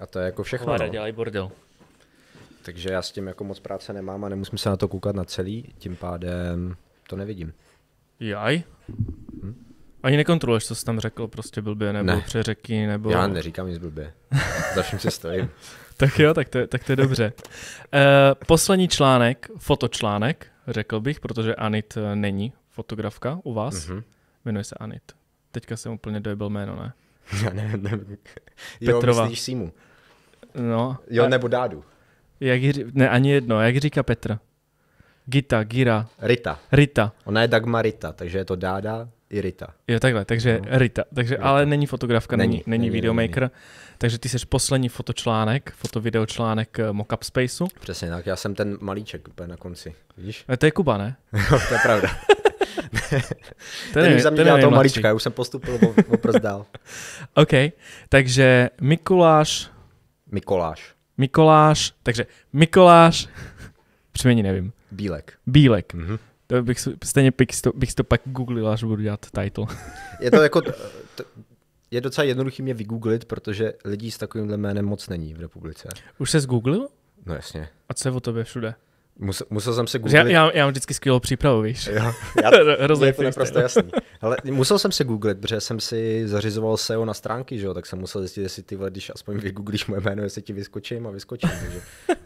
A to je jako všechno. Vláda no. dělají bordel. Takže já s tím jako moc práce nemám a nemusím se na to koukat na celý, tím pádem to nevidím. Jaj? Hm? Ani nekontroluješ, co jsi tam řekl, prostě blbě, nebo ne. přeřeky, nebo... Já neříkám nic blbě, za vším si stojím. tak jo, tak to, je, tak to je dobře. E, poslední článek, fotočlánek, řekl bych, protože Anit eh, není fotografka u vás. Mm-hmm. Jmenuje se Anit. Teďka jsem úplně dojebil jméno, ne? Já nevím, nevím. Jo, Petrova. myslíš Simu. No. Jo, a... nebo Dádu. Jak ji, ne, ani jedno. Jak říká Petra? Gita, Gira. Rita. Rita. Ona je Dagmarita, takže je to Dáda i Rita. Jo, takhle, takže no. Rita. Takže, Rita. Ale není fotografka, není, není, není, není videomaker. Není. Takže ty jsi poslední fotočlánek, fotovideočlánek eh, Mockup Spaceu. Přesně tak, já jsem ten malíček úplně na konci, vidíš? A eh, to je Kuba, ne? to je pravda. ten, ten už za mě dělá toho malička, já už jsem postupil o prst dál. OK, takže Mikuláš. Mikoláš. Mikoláš, takže Mikoláš, příjmení nevím. Bílek. Bílek. Mm-hmm. To bych stejně bych to, bych to pak googlil, až budu dělat title. je to jako, to, je docela jednoduchý mě vygooglit, protože lidí s takovýmhle jménem moc není v republice. Už se zgooglil? No jasně. A co je o tobě všude? Musel, musel jsem si googlit... Já, já, já mám vždycky skvělou přípravu, víš. Jo, já, je to naprosto no. jasný. Ale musel jsem si googlit, protože jsem si zařizoval SEO na stránky, že jo? tak jsem musel zjistit, jestli ty, vole, když aspoň vygooglíš moje jméno, jestli ti vyskočím a vyskočím. Takže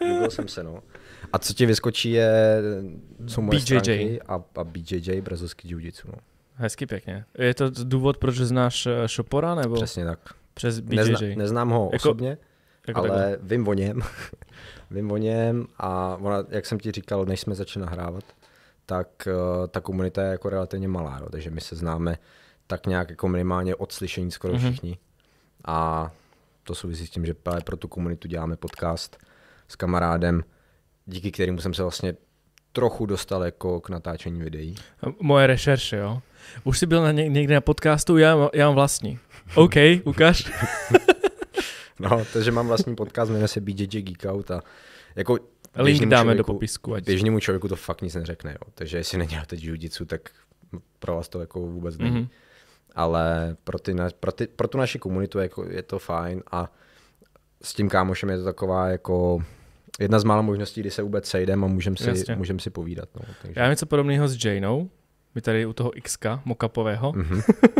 googlil jsem se, no. A co ti vyskočí je, jsou moje BJJ. stránky a, a BJJ, brazilský jiu No. Hezky pěkně. Je to důvod, proč znáš eh, Šopora? Nebo? Přesně tak. Přes BJJ. Nezna, neznám ho jako, osobně, jako ale takhle. vím o něm vím o něm a ona, jak jsem ti říkal, než jsme začali nahrávat, tak uh, ta komunita je jako relativně malá, jo, takže my se známe tak nějak jako minimálně od slyšení skoro mm-hmm. všichni. A to souvisí s tím, že právě pro tu komunitu děláme podcast s kamarádem, díky kterému jsem se vlastně trochu dostal jako k natáčení videí. Moje rešerše, jo. Už jsi byl na ně, někde na podcastu, já, já mám vlastní. OK, ukáž. No, takže mám vlastní podcast, jmenuje se BJJ Geek Out a jako Link dáme člověku, do popisku. Ať běžnému člověku to fakt nic neřekne, jo. takže jestli neděláte judicu, tak pro vás to jako vůbec není. Mm-hmm. Ale pro, ty, pro, ty, pro tu naši komunitu jako je to fajn a s tím kámošem je to taková jako jedna z mála možností, kdy se vůbec sejdeme a můžeme si, můžem si povídat. No, takže. Já mám něco podobného s Janeou, my tady u toho XK mokapového. Mm-hmm.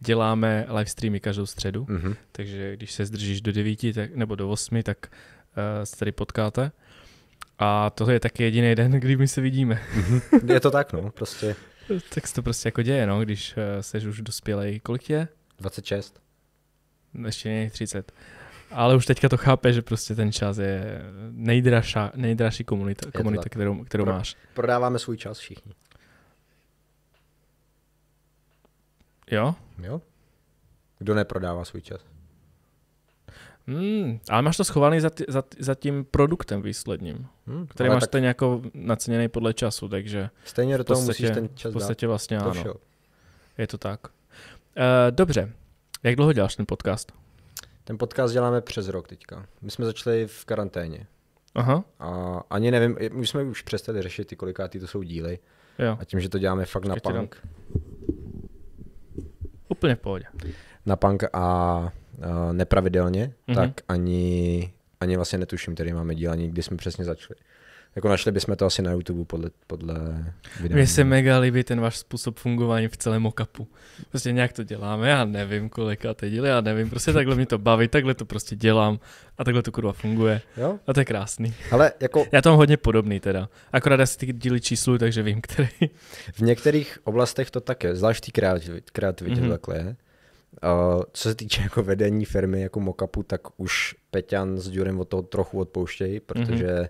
děláme live streamy každou středu, mm-hmm. takže když se zdržíš do 9 tak, nebo do 8, tak uh, se tady potkáte. A to je taky jediný den, kdy my se vidíme. Mm-hmm. Je to tak, no, prostě. tak se to prostě jako děje, no, když uh, seš už dospělej. Kolik je? 26. Ještě není 30. Ale už teďka to chápe, že prostě ten čas je nejdražší, komunita, komunita kterou, kterou Pro, máš. Prodáváme svůj čas všichni. Jo? Jo. Kdo neprodává svůj čas? Hmm, ale máš to schovaný za, ty, za, za tím produktem výsledním, hmm, který máš tak... stejně jako naceněný podle času, takže... Stejně do toho musíš ten čas V podstatě vlastně to ano. Je to tak. Uh, dobře, jak dlouho děláš ten podcast? Ten podcast děláme přes rok teďka. My jsme začali v karanténě. Aha. A ani nevím, my jsme už přestali řešit, ty kolikátý to jsou díly. Jo. A tím, že to děláme fakt na punk. Dám. Úplně v pohodě. Na punk a, nepravidelně, mm-hmm. tak ani, ani vlastně netuším, který máme díl, ani kdy jsme přesně začali. Jako našli bychom to asi na YouTube podle, podle videa. Mně se mega líbí ten váš způsob fungování v celém okapu. Prostě nějak to děláme, já nevím, kolika teď dělá, já nevím, prostě takhle mě to baví, takhle to prostě dělám a takhle to kurva funguje. Jo? A to je krásný. Ale jako... Já to mám hodně podobný teda. Akorát si ty díly číslu, takže vím, který. V některých oblastech to tak je, zvlášť kreativitě kreativit, mm-hmm. takhle je. Uh, co se týče jako vedení firmy jako mokapu, tak už Peťan s Durem od toho trochu odpouštějí, protože mm-hmm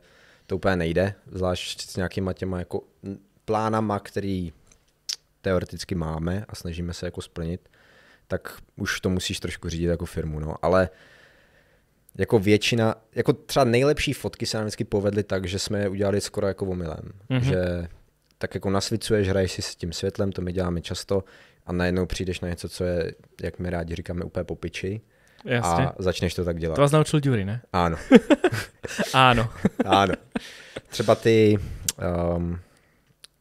to úplně nejde, zvlášť s nějakýma těma jako plánama, který teoreticky máme a snažíme se jako splnit, tak už to musíš trošku řídit jako firmu, no, ale jako většina, jako třeba nejlepší fotky se nám vždycky povedly tak, že jsme je udělali skoro jako omylem, mm-hmm. že tak jako nasvicuješ, hraješ si s tím světlem, to my děláme často a najednou přijdeš na něco, co je, jak my rádi říkáme, úplně popiči. Jasně. a začneš to tak dělat. To vás naučil Dury, ne? Ano. ano. ano. Třeba ty, um,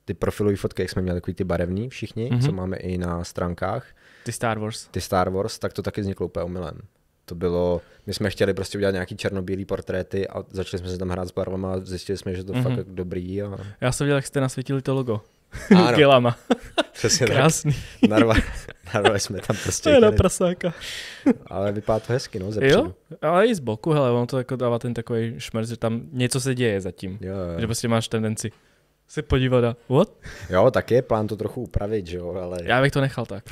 ty profilové fotky, jak jsme měli takový ty barevný všichni, mm-hmm. co máme i na stránkách. Ty Star Wars. Ty Star Wars, tak to taky vzniklo úplně umylem. To bylo, my jsme chtěli prostě udělat nějaký černobílý portréty a začali jsme se tam hrát s barvama a zjistili jsme, že to mm-hmm. fakt mhm. dobrý. A... Já jsem viděl, jak jste nasvítili to logo. Ano. Gelama. Přesně Krásný. tak. Narvali, narvali jsme tam prostě. To je na prasáka. Ale vypadá to hezky, no, zepředu. Jo, ale i z boku, hele, on to jako dává ten takový šmrc, že tam něco se děje zatím. Jo, jo. Že prostě máš tendenci se podívat a what? Jo, tak je plán to trochu upravit, že jo, ale... Já bych to nechal tak.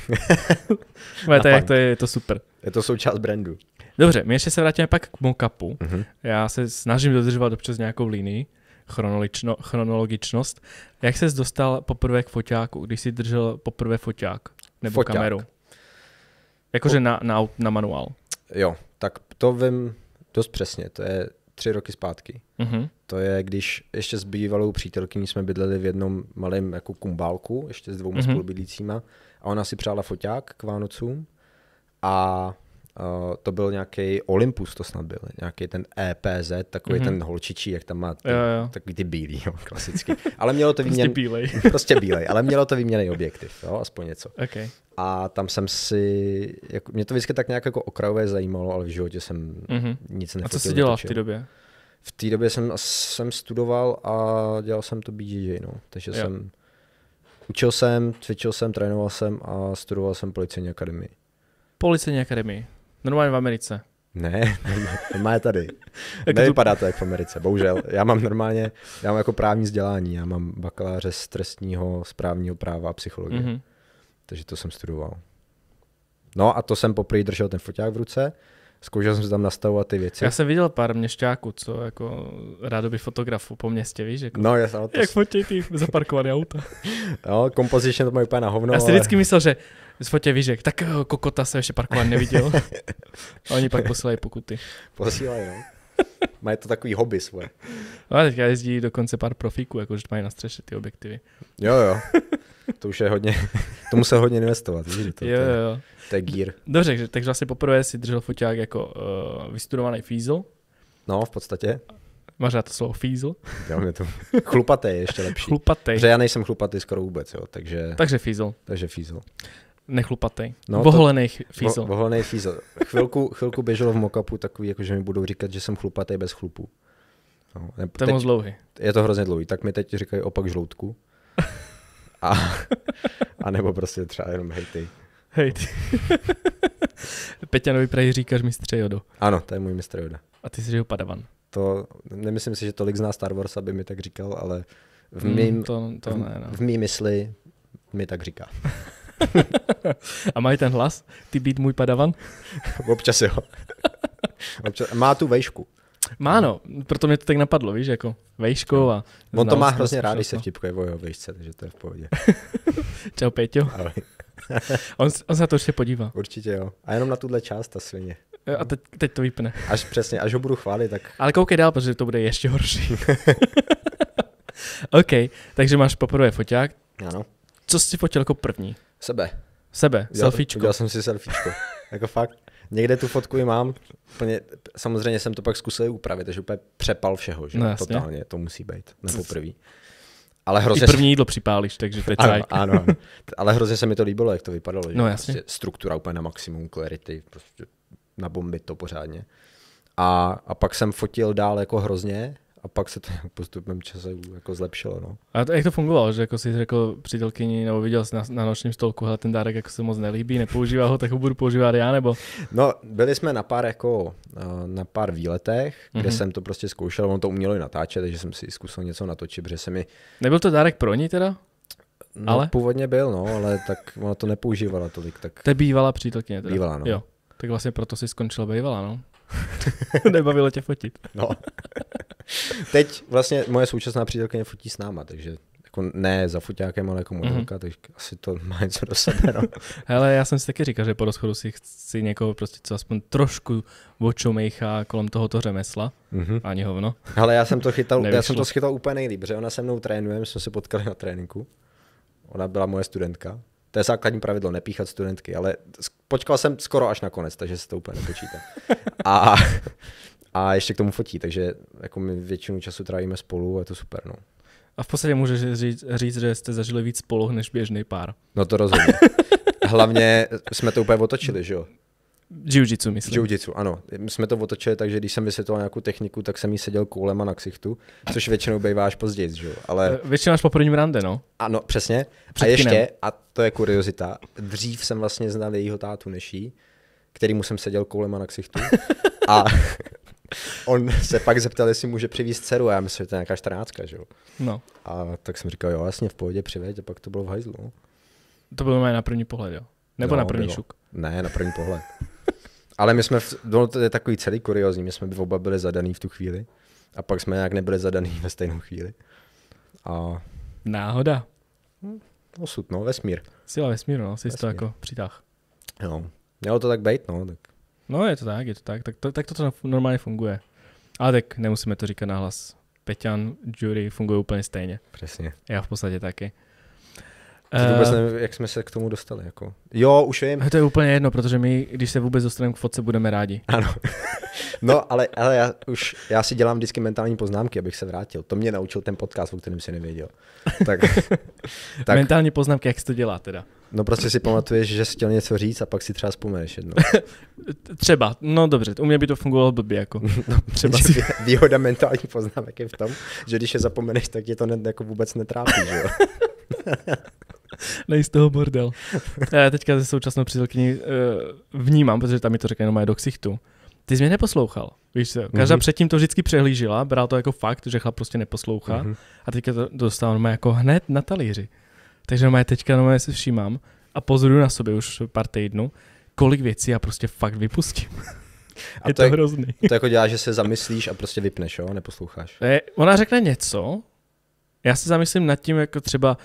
to je, to je, je to super. Je to součást brandu. Dobře, my ještě se vrátíme pak k mockupu. Mm-hmm. Já se snažím dodržovat občas nějakou linii, chronolično, chronologičnost. Jak ses dostal poprvé k foťáku, když jsi držel poprvé foťák nebo foťák. kameru? Jakože po... na, na, na manuál. Jo, tak to vím dost přesně, to je tři roky zpátky. Mm-hmm. To je, když ještě s bývalou přítelkyní jsme bydleli v jednom malém jako kumbálku, ještě s dvouma mm-hmm. spolubydlícíma, a ona si přála foťák k Vánocům a Uh, to byl nějaký Olympus, to snad byl, nějaký ten EPZ, takový mm-hmm. ten holčičí, jak tam má ty, jo, jo. takový ty bílý, jo, klasicky. Ale mělo to výměn... prostě bílej. prostě bílej, ale mělo to výměný objektiv, jo, aspoň něco. Okay. A tam jsem si, jako, mě to vždycky tak nějak jako okrajové zajímalo, ale v životě jsem mm-hmm. nic nefotil. A co jsi dělal v té době? V té době jsem, jsem studoval a dělal jsem to BJJ, no. Takže jo. jsem učil jsem, cvičil jsem, trénoval jsem a studoval jsem policejní akademii. Policejní akademii. Normálně v Americe. Ne, normálně tady. Nevypadá to jak v Americe, bohužel. Já mám normálně, já mám jako právní vzdělání, já mám bakaláře z trestního, správního práva a psychologie. Mm-hmm. Takže to jsem studoval. No a to jsem poprvé držel ten foťák v ruce, zkoušel jsem se tam nastavovat ty věci. Já jsem viděl pár měšťáků, co jako by fotografu po městě, víš? Jako, no, já jsem no, to... Jak fotí ty zaparkované auta. no, composition to mají úplně na hovno. Já jsem ale... vždycky myslel, že z fotě výžek, tak eh, kokota se ještě parkovat neviděl. A oni pak posílají pokuty. Posílají, no. Mají to takový hobby svoje. No a teďka jezdí dokonce pár profíků, jakože mají na střeše ty objektivy. Jo, jo. To už je hodně, to musel hodně investovat. Víš, to, jo, to, jo. to je gír. Dobře, takže, vlastně poprvé si držel foťák jako uh, vystudovaný fízl. No, v podstatě. Máš rád to slovo fízl? Já mě to... Chlupatý je ještě lepší. Chlupatý. Protože já nejsem chlupatý skoro vůbec, jo, takže... Takže fízl. Takže fízl nechlupatý. No, voholený fízl. Vo, voholený fízl. Chvilku, chvilku běželo v mokapu takový, jako že mi budou říkat, že jsem chlupatý bez chlupu. No, ne, to je moc dlouhý. Je to hrozně dlouhý. Tak mi teď říkají opak žloutku. A, a nebo prostě třeba jenom hejty. Hejty. Peťanovi prej říkáš mistře Jodo. Ano, to je můj mistr Joda. A ty jsi jeho padavan. To, nemyslím si, že tolik zná Star Wars, aby mi tak říkal, ale v hmm, mým, mm, to, to v, ne, no. v mý mysli mi tak říká. A mají ten hlas? Ty být můj padavan? Občas jo. Občas. Má tu vejšku. Má no, proto mě to tak napadlo, víš, jako vejškou a... On to má prostě hrozně rád, když se vtipkuje o jeho vejšce, takže to je v pohodě. Čau, Peťo. on, on se na to určitě podívá. Určitě jo. A jenom na tuhle část, ta svině. A teď, teď to vypne. Až přesně, až ho budu chválit, tak... Ale koukej dál, protože to bude ještě horší. OK, takže máš poprvé foťák. Ano. Co jsi fotil jako první? Sebe. Sebe, udělal, selfiečko. Udělal jsem si selfiečko. jako fakt. Někde tu fotku i mám. Úplně, samozřejmě jsem to pak zkusil upravit, takže úplně přepal všeho, že? No, Totálně, to musí být. první. Ale hrozně... I první jídlo připálíš, takže to je ano, ano, ale hrozně se mi to líbilo, jak to vypadalo. Že? No, prostě jasně. Prostě struktura úplně na maximum, clarity, prostě na bomby to pořádně. A, a pak jsem fotil dál jako hrozně, a pak se to postupem času jako zlepšilo. No. A to, jak to fungovalo, že jako jsi řekl přítelkyni, nebo viděl jsi na, na nočním stolku, hele, ten dárek jako se moc nelíbí, nepoužívá ho, tak ho budu používat já, nebo? No, byli jsme na pár jako, eh, na pár výletech, kde mm-hmm. jsem to prostě zkoušel, on to umělo i natáčet, takže jsem si zkusil něco natočit, protože se mi... Nebyl to dárek pro ní teda? No, ale? původně byl, no, ale tak ona to nepoužívala tolik. Tak... To je bývalá přítelkyně teda? Bývalá, no. Jo. Tak vlastně proto si skončila, bývala, no. Nebavilo tě fotit. no. Teď vlastně moje současná přítelkyně fotí s náma, takže jako ne za foťákem, ale jako mhm. modelka, mm-hmm. takže asi to má něco do sebe. No. Hele, já jsem si taky říkal, že po rozchodu si chci někoho prostě, co aspoň trošku očomejchá kolem tohoto řemesla, mm-hmm. ani hovno. Ale já jsem to chytal, já jsem to schytal úplně nejlíp, že ona se mnou trénuje, my jsme se potkali na tréninku. Ona byla moje studentka, to je základní pravidlo, nepíchat studentky, ale počkal jsem skoro až na konec, takže se to úplně nepočítá. A, a ještě k tomu fotí, takže jako my většinu času trávíme spolu a je to super. No. A v podstatě můžeš říct, říct, že jste zažili víc spolu než běžný pár. No to rozhodně. Hlavně jsme to úplně otočili, že jo? Jiu-jitsu, myslím. Jiu-jitsu, ano. My jsme to otočili, takže když jsem vysvětloval nějakou techniku, tak jsem jí seděl koulema na ksichtu, což většinou bývá až později, že jo. Ale... Eh, většinou až po prvním rande, no. Ano, přesně. Před a ještě, a to je kuriozita, dřív jsem vlastně znal jejího tátu než jí, kterýmu jsem seděl koulema na ksichtu. a on se pak zeptal, jestli může přivést dceru a já myslím, že to je nějaká 14, že jo. No. A tak jsem říkal, jo, jasně, v pohodě přiveď a pak to bylo v hajzlu. To bylo na první pohled, jo? Nebo no, na první bylo. šuk? Ne, na první pohled. Ale my jsme, v, no, to je takový celý kuriozní, my jsme by oba byli zadaný v tu chvíli a pak jsme nějak nebyli zadaný ve stejnou chvíli. A... Náhoda. Hm, osud, no, vesmír. Sila vesmíru, no, jsi to jako přitáh. Jo, mělo to tak být, no. Tak. No, je to tak, je to tak, tak, to, tak to, to normálně funguje. Ale tak nemusíme to říkat nahlas. Peťan, jury fungují úplně stejně. Přesně. Já v podstatě taky. To vůbec eh, nevím, jak jsme se k tomu dostali. Jako. Jo, už vím. To je úplně jedno, protože my, když se vůbec dostaneme k fotce, budeme rádi. Ano. No, ale, ale já, už, já si dělám vždycky mentální poznámky, abych se vrátil. To mě naučil ten podcast, o kterém si nevěděl. Tak, tak. Mentální poznámky, jak jsi to dělá teda? No prostě si pamatuješ, že jsi chtěl něco říct a pak si třeba vzpomeneš jedno. třeba, no dobře, u mě by to fungovalo blbě jako. no, třeba si... Výhoda mentální poznámek je v tom, že když je zapomeneš, tak tě to ne, jako vůbec netrápí, že jo? Nej z toho bordel. Já teďka ze současnou přítelkyní uh, eh, vnímám, protože tam mi to řekne jenom do ksichtu. Ty jsi mě neposlouchal. Víš se, Každá mm-hmm. předtím to vždycky přehlížila, brala to jako fakt, že chlap prostě neposlouchá. Mm-hmm. A teďka to má jako hned na talíři. Takže má teďka no, se všímám a pozoruju na sobě už pár týdnů, kolik věcí já prostě fakt vypustím. A je to, to je, hrozný. To jako dělá, že se zamyslíš a prostě vypneš, jo? Neposloucháš. Eh, ona řekne něco, já se zamyslím nad tím, jako třeba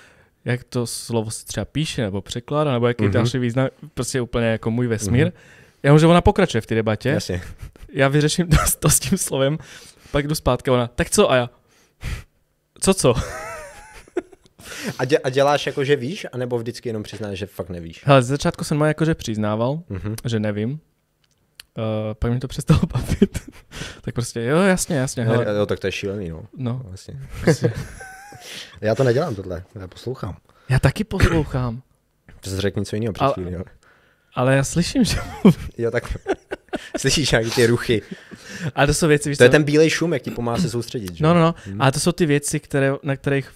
jak to slovo se třeba píše, nebo překládá, nebo jaký mm-hmm. další význam, prostě úplně jako můj vesmír. Mm-hmm. Já můžu, ona pokračuje v té debatě. Jasně. Já vyřeším to, to s tím slovem, pak jdu zpátky ona, tak co a já, co co? A, dě, a děláš jako, že víš, anebo vždycky jenom přiznáš, že fakt nevíš? Hele, ze začátku jsem má jako, že přiznával, mm-hmm. že nevím. Uh, pak mi to přestalo bavit. tak prostě, jo, jasně, jasně. Hele. Jo, tak to je šílený, no. No. Vlastně. Prostě. Já to nedělám tohle, já poslouchám. Já taky poslouchám. To jsi řekl něco jiného před chvíli, jo. Ale já slyším, že... jo, tak slyšíš nějaké ty ruchy. A to jsou věci, víš, To je ten bílej šum, jak ti pomáhá se soustředit, že? No, no, no. Hmm. A to jsou ty věci, které, na kterých...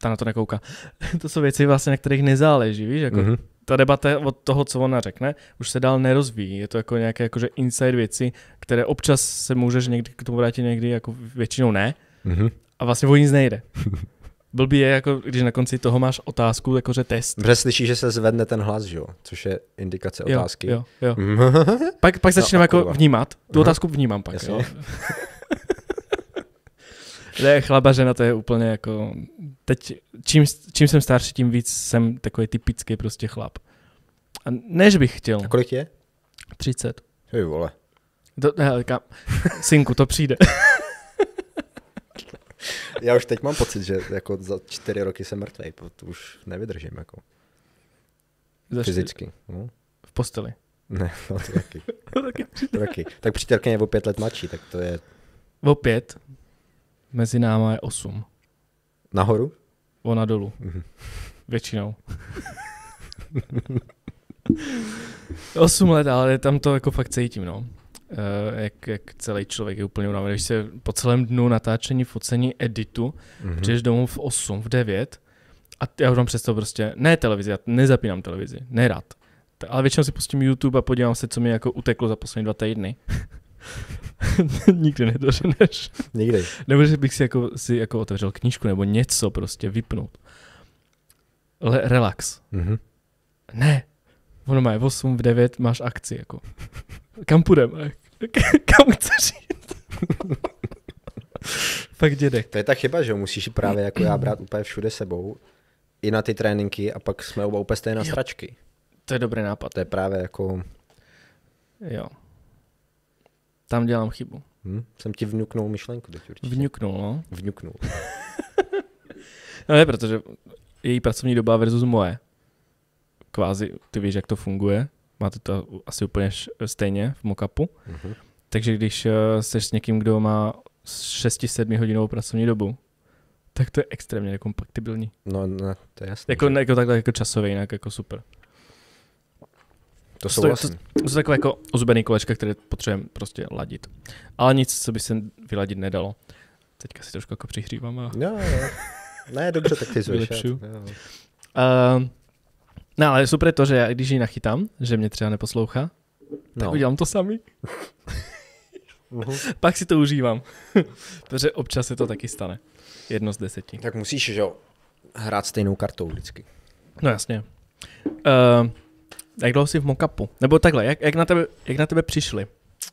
Ta na to nekouká. to jsou věci vlastně, na kterých nezáleží, víš? Jako, mm-hmm. Ta debata od toho, co ona řekne, už se dál nerozvíjí. Je to jako nějaké jakože inside věci, které občas se můžeš někdy k tomu vrátit, někdy jako většinou ne. Mm-hmm a vlastně o nic nejde. Blbý je, jako, když na konci toho máš otázku, jakože test. Protože slyšíš, že se zvedne ten hlas, že jo? což je indikace jo, otázky. Jo, jo. pak, pak no začneme no, jako vnímat. Tu otázku vnímám pak. Jasně. Jo. chlaba žena, to je úplně jako... Teď, čím, čím jsem starší, tím víc jsem takový typický prostě chlap. A než bych chtěl. A kolik je? 30. Hej, vole. Do, hele, synku, to přijde. Já už teď mám pocit, že jako za čtyři roky jsem mrtvý, to už nevydržím. Jako. Za Fyzicky. No. V posteli. Ne, no to taky. to taky, taky. Tak přítelkyně je o pět let mladší, tak to je... O pět. Mezi náma je osm. Nahoru? Ona dolů. Mm-hmm. Většinou. osm let, ale tam to jako fakt cítím, no. Eh, jak, jak celý člověk je úplně unavený. Když se po celém dnu natáčení, focení, editu, mm-hmm. přijdeš domů v 8, v 9 a já už mám přesto prostě, ne televizi, já nezapínám televizi, nerad. Ale většinou si pustím YouTube a podívám se, co mi jako uteklo za poslední dva týdny. Nikdy nedořeneš. Nikdy. Nebo že bych si jako, si jako otevřel knížku nebo něco prostě vypnout. Le, relax. Mm-hmm. Ne. Ono má 8 v 9, máš akci jako. Kam půjdeme? kam chceš jít. Fakt dědek. To je ta chyba, že musíš právě jako já brát úplně všude sebou, i na ty tréninky a pak jsme oba úplně stejné na stračky. To je dobrý nápad. To je právě jako... Jo. Tam dělám chybu. Hm? Jsem ti vňuknul myšlenku teď určitě. Vňuknul, no. Vňuknul. no ne, protože její pracovní doba versus moje. Kvázi, ty víš, jak to funguje máte to asi úplně stejně v mockupu. Mm-hmm. Takže když jsi eh, s někým, kdo má 6-7 hodinovou pracovní dobu, tak to je extrémně nekompatibilní. No, no, to je jasné. Jako, ne, jako takhle jako časově, jinak jako super. To jsou, to, vlastně. to, to jsou takové jako ozubené kolečka, které potřebujeme prostě ladit. Ale nic, co by se vyladit nedalo. Teďka si trošku jako přihřívám. A... No, no. ne, dobře, tak ty zvyšat. No ale super to, že já, když ji nachytám, že mě třeba neposlouchá, tak no. udělám to sami. Mhm. Pak si to užívám. Protože občas se to taky stane. Jedno z deseti. Tak musíš, že jo, hrát stejnou kartou vždycky. No jasně. Uh, jak dlouho jsi v mokapu? Nebo takhle, jak, jak, na, tebe, jak na tebe přišli?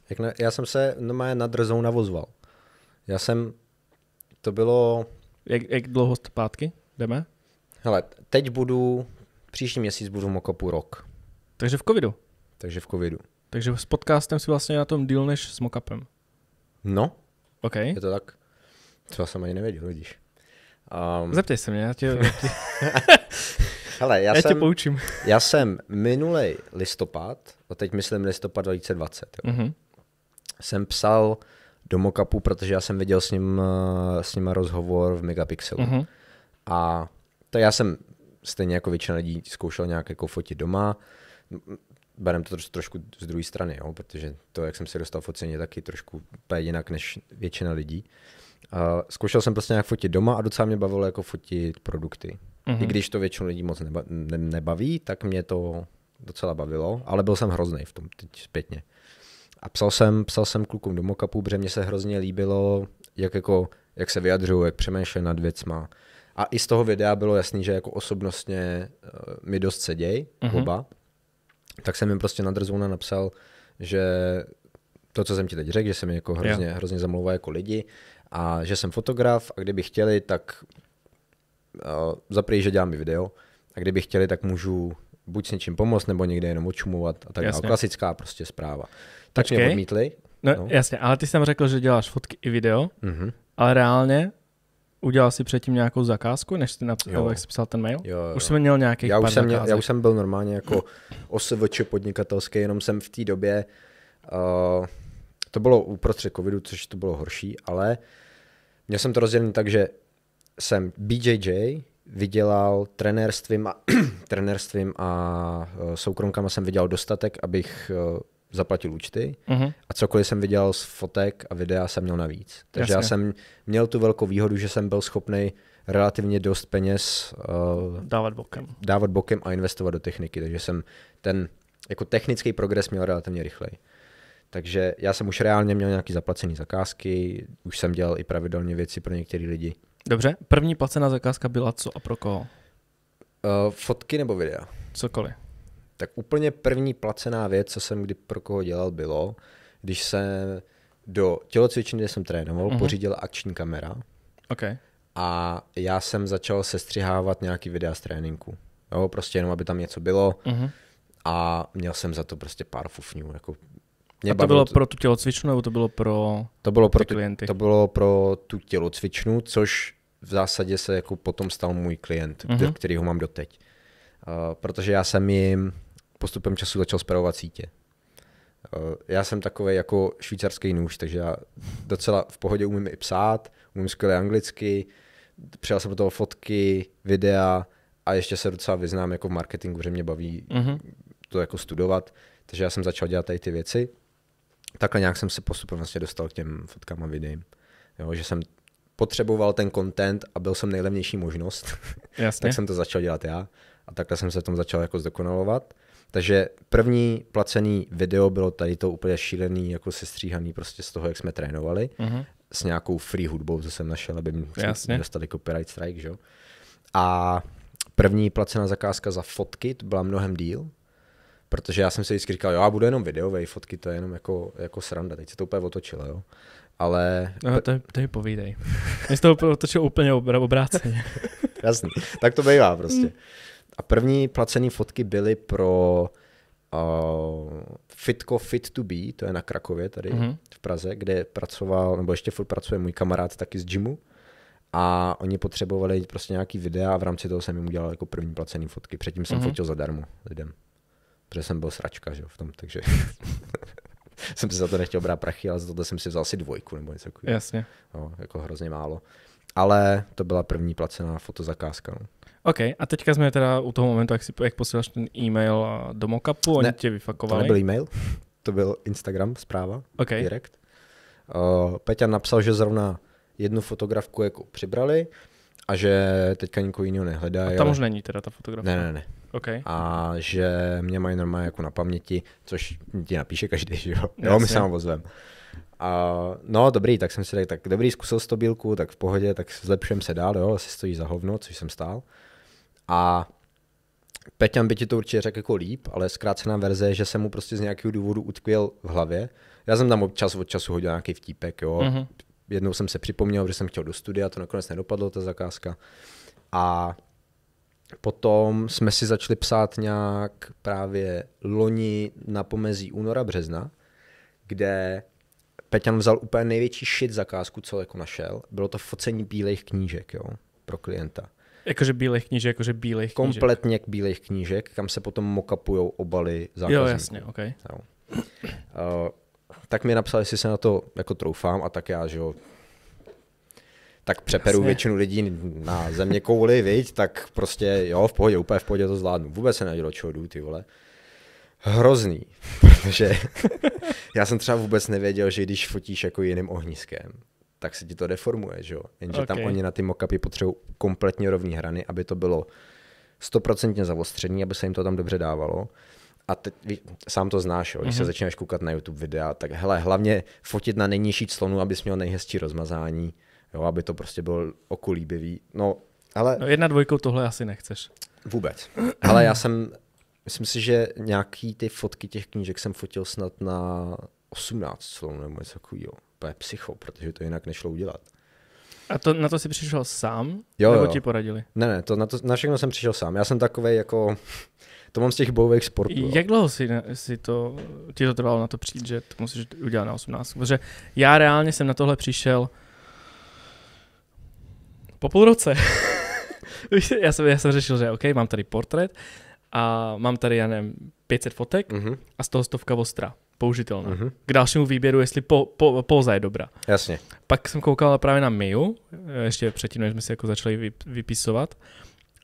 Jak na, já jsem se na nad rzou navozval. Já jsem, to bylo... Jak, jak dlouho zpátky jdeme? Hele, teď budu Příští měsíc budu v Mokapu rok. Takže v covidu. Takže v covidu. Takže s podcastem si vlastně na tom díl než s Mokapem. No. OK. Je to tak? Co jsem ani nevěděl, vidíš. Um... Zeptej se mě, já tě... Hele, já, já jsem, tě poučím. já jsem minulý listopad, a teď myslím listopad 2020, jo, mm-hmm. jsem psal do Mokapu, protože já jsem viděl s ním, eh, s ním rozhovor v Megapixelu. Mm-hmm. A to já jsem stejně jako většina lidí zkoušel nějak jako fotit doma. Berem to trošku z druhé strany, jo, protože to, jak jsem se dostal focení, je taky trošku jinak než většina lidí. A zkoušel jsem prostě nějak fotit doma a docela mě bavilo jako fotit produkty. Mm-hmm. I mhm. když to většinu lidí moc neba, nebaví, tak mě to docela bavilo, ale byl jsem hrozný v tom teď zpětně. A psal jsem, psal jsem klukům do mockupu, protože mě se hrozně líbilo, jak, jako, jak se vyjadřují, jak přemýšlejí nad věcma, a i z toho videa bylo jasný, že jako osobnostně eh, mi dost seděj, mm-hmm. oba. Tak jsem jim prostě na napsal, že to, co jsem ti teď řekl, že se mi jako hrozně, yeah. hrozně zamlouvá jako lidi a že jsem fotograf a kdyby chtěli, tak uh, za že dělám i video a kdyby chtěli, tak můžu buď s něčím pomoct, nebo někde jenom očumovat a tak dále. Klasická prostě zpráva. Tak Počkej. mě odmítli. No, no. jasně, ale ty jsem řekl, že děláš fotky i video, mm-hmm. ale reálně Udělal jsi předtím nějakou zakázku, než jsi, napsal, jo. jak jsi psal ten mail? Jo, jo. Už jsem měl nějaký já, už jsem měl, já už jsem byl normálně jako osvč podnikatelský, jenom jsem v té době, uh, to bylo uprostřed covidu, což to bylo horší, ale měl jsem to rozdělený tak, že jsem BJJ vydělal trenérstvím a, trenérstvím a eh, soukromkama jsem vydělal dostatek, abych uh, zaplatil účty uh-huh. a cokoliv jsem viděl z fotek a videa jsem měl navíc. Takže Jasně. já jsem měl tu velkou výhodu, že jsem byl schopný relativně dost peněz uh, dávat bokem. Dávat bokem a investovat do techniky, takže jsem ten jako technický progres měl relativně rychleji. Takže já jsem už reálně měl nějaký zaplacený zakázky, už jsem dělal i pravidelně věci pro některé lidi. Dobře, první placená zakázka byla co a pro koho? Uh, fotky nebo videa? Cokoliv tak úplně první placená věc, co jsem kdy pro koho dělal, bylo, když jsem do tělocvičny, kde jsem trénoval, uh-huh. pořídila akční kamera. Okay. A já jsem začal sestřihávat nějaký videa z tréninku. Jo, prostě jenom, aby tam něco bylo. Uh-huh. A měl jsem za to prostě pár fufňů. Jako mě a to bylo to... pro tu tělocvičnu, nebo to bylo pro to bylo pro ty klienty? To bylo pro tu tělocvičnu, což v zásadě se jako potom stal můj klient, uh-huh. Mhm. kterýho mám doteď. Uh, protože já jsem jim postupem času začal spravovat sítě. Eh, já jsem takový jako švýcarský nůž, takže já docela v pohodě umím i psát, umím skvěle anglicky, přijal jsem do toho fotky, videa a ještě se docela vyznám jako v marketingu, že mě baví mm-hmm. to jako studovat, takže já jsem začal dělat tady ty věci. Takhle nějak jsem se postupně vlastně dostal k těm fotkám a videím. Jo, že jsem potřeboval ten content a byl jsem nejlevnější možnost, Jasně. tak jsem to začal dělat já a takhle jsem se tom začal jako zdokonalovat. Takže první placený video bylo tady to úplně šílený, jako sestříhaný prostě z toho, jak jsme trénovali. Mm-hmm. S nějakou free hudbou, co jsem našel, aby mi dostali copyright strike, že? A první placená zakázka za fotky to byla mnohem díl, protože já jsem si vždycky říkal, jo, já budu jenom videovej, fotky to je jenom jako, jako sranda, teď se to úplně otočilo, jo. Ale... No, to, to je povídej. Mě se to otočilo úplně obráceně. Jasný, tak to bývá prostě. Mm. A první placené fotky byly pro uh, Fitko Fit to Be, to je na Krakově tady mm-hmm. v Praze, kde pracoval, nebo ještě furt pracuje můj kamarád taky z gymu. A oni potřebovali prostě nějaký videa a v rámci toho jsem jim udělal jako první placený fotky. Předtím jsem mm-hmm. fotil zadarmo lidem, protože jsem byl sračka že, v tom, takže jsem si za to nechtěl brát prachy, ale za to jsem si vzal asi dvojku nebo něco takového. Jasně. No, jako hrozně málo. Ale to byla první placená fotozakázka. No. OK, a teďka jsme teda u toho momentu, jak, si, jak posíláš ten e-mail do mockupu, oni ne, tě vyfakovali. to nebyl e-mail, to byl Instagram zpráva, okay. direkt. Uh, Peťa napsal, že zrovna jednu fotografku jako přibrali a že teďka nikoho jiného nehledá. A tam ale... už není teda ta fotografka? Ne, ne, ne. Okay. A že mě mají normálně jako na paměti, což ti napíše každý, že jo? Jasně. Jo, my se vám ozvem. A no dobrý, tak jsem si řekl, tak dobrý, zkusil to bílku, tak v pohodě, tak zlepšujem se dál, jo, asi stojí za hovno, což jsem stál. A Peťan by ti to určitě řekl jako líp, ale zkrácená verze že jsem mu prostě z nějakého důvodu utkvěl v hlavě. Já jsem tam občas od času hodil nějaký vtípek, jo. Mm-hmm. Jednou jsem se připomněl, že jsem chtěl do studia, to nakonec nedopadlo, ta zakázka. A potom jsme si začali psát nějak právě loni na pomezí února, března, kde Peťan vzal úplně největší shit zakázku, co jako našel. Bylo to focení bílejch knížek, jo, pro klienta. Jakože bílých knížek, jakože bílých knížek. Kompletně k bílých knížek, kam se potom mokapujou obaly zákazníků. Jo, jasně, OK. Jo. Uh, tak mi napsali, jestli se na to jako troufám a tak já, že jo, tak přeperu Jasně. většinu lidí na země kouli, viď, tak prostě jo, v pohodě, úplně v pohodě to zvládnu. Vůbec se nevědělo, čeho jdu, ty vole hrozný, protože já jsem třeba vůbec nevěděl, že když fotíš jako jiným ohniskem, tak se ti to deformuje, že jo? Jenže okay. tam oni na ty mockupy potřebují kompletně rovní hrany, aby to bylo stoprocentně zaostření, aby se jim to tam dobře dávalo. A teď, ví, sám to znáš, jo? když mm-hmm. se mhm. začínáš koukat na YouTube videa, tak hele, hlavně fotit na nejnižší clonu, abys měl nejhezčí rozmazání, jo? aby to prostě bylo okulíbivý. No, ale... No jedna dvojkou tohle asi nechceš. Vůbec. Ale já jsem Myslím si, že nějaký ty fotky těch knížek jsem fotil snad na 18 slonů nebo něco takového. To je psycho, protože to jinak nešlo udělat. A to, na to si přišel sám? Jo, nebo jo. ti poradili? Ne, ne, to na, to, na všechno jsem přišel sám. Já jsem takový jako, to mám z těch bojových sportů. Jak dlouho si, si to, ti to trvalo na to přijít, že to musíš udělat na 18? Protože já reálně jsem na tohle přišel po půl roce. já, jsem, já jsem řešil, že OK, mám tady portrét, a mám tady, já nevím, 500 fotek mm-hmm. a z toho stovka ostra, použitelná. Mm-hmm. K dalšímu výběru, jestli po, po, póza je dobrá. Jasně. Pak jsem koukal právě na Miu, eh, ještě předtím, než jsme si jako začali vypisovat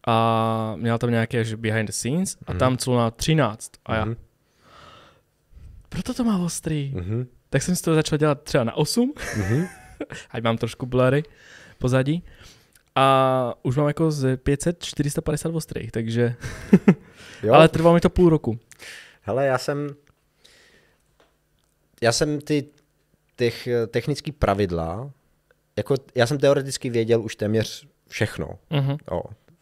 a měla tam nějaké že behind the scenes a mm-hmm. tam na 13 a já. Mm-hmm. Proto to má ostrý. Mm-hmm. Tak jsem si to začal dělat třeba na 8, mm-hmm. ať mám trošku blary pozadí. A už mám jako z 500 450 ostrých, takže... Jo? Ale trvalo mi to půl roku. Hele, já jsem, já jsem ty těch technický pravidla, jako já jsem teoreticky věděl už téměř všechno. Mm-hmm. O,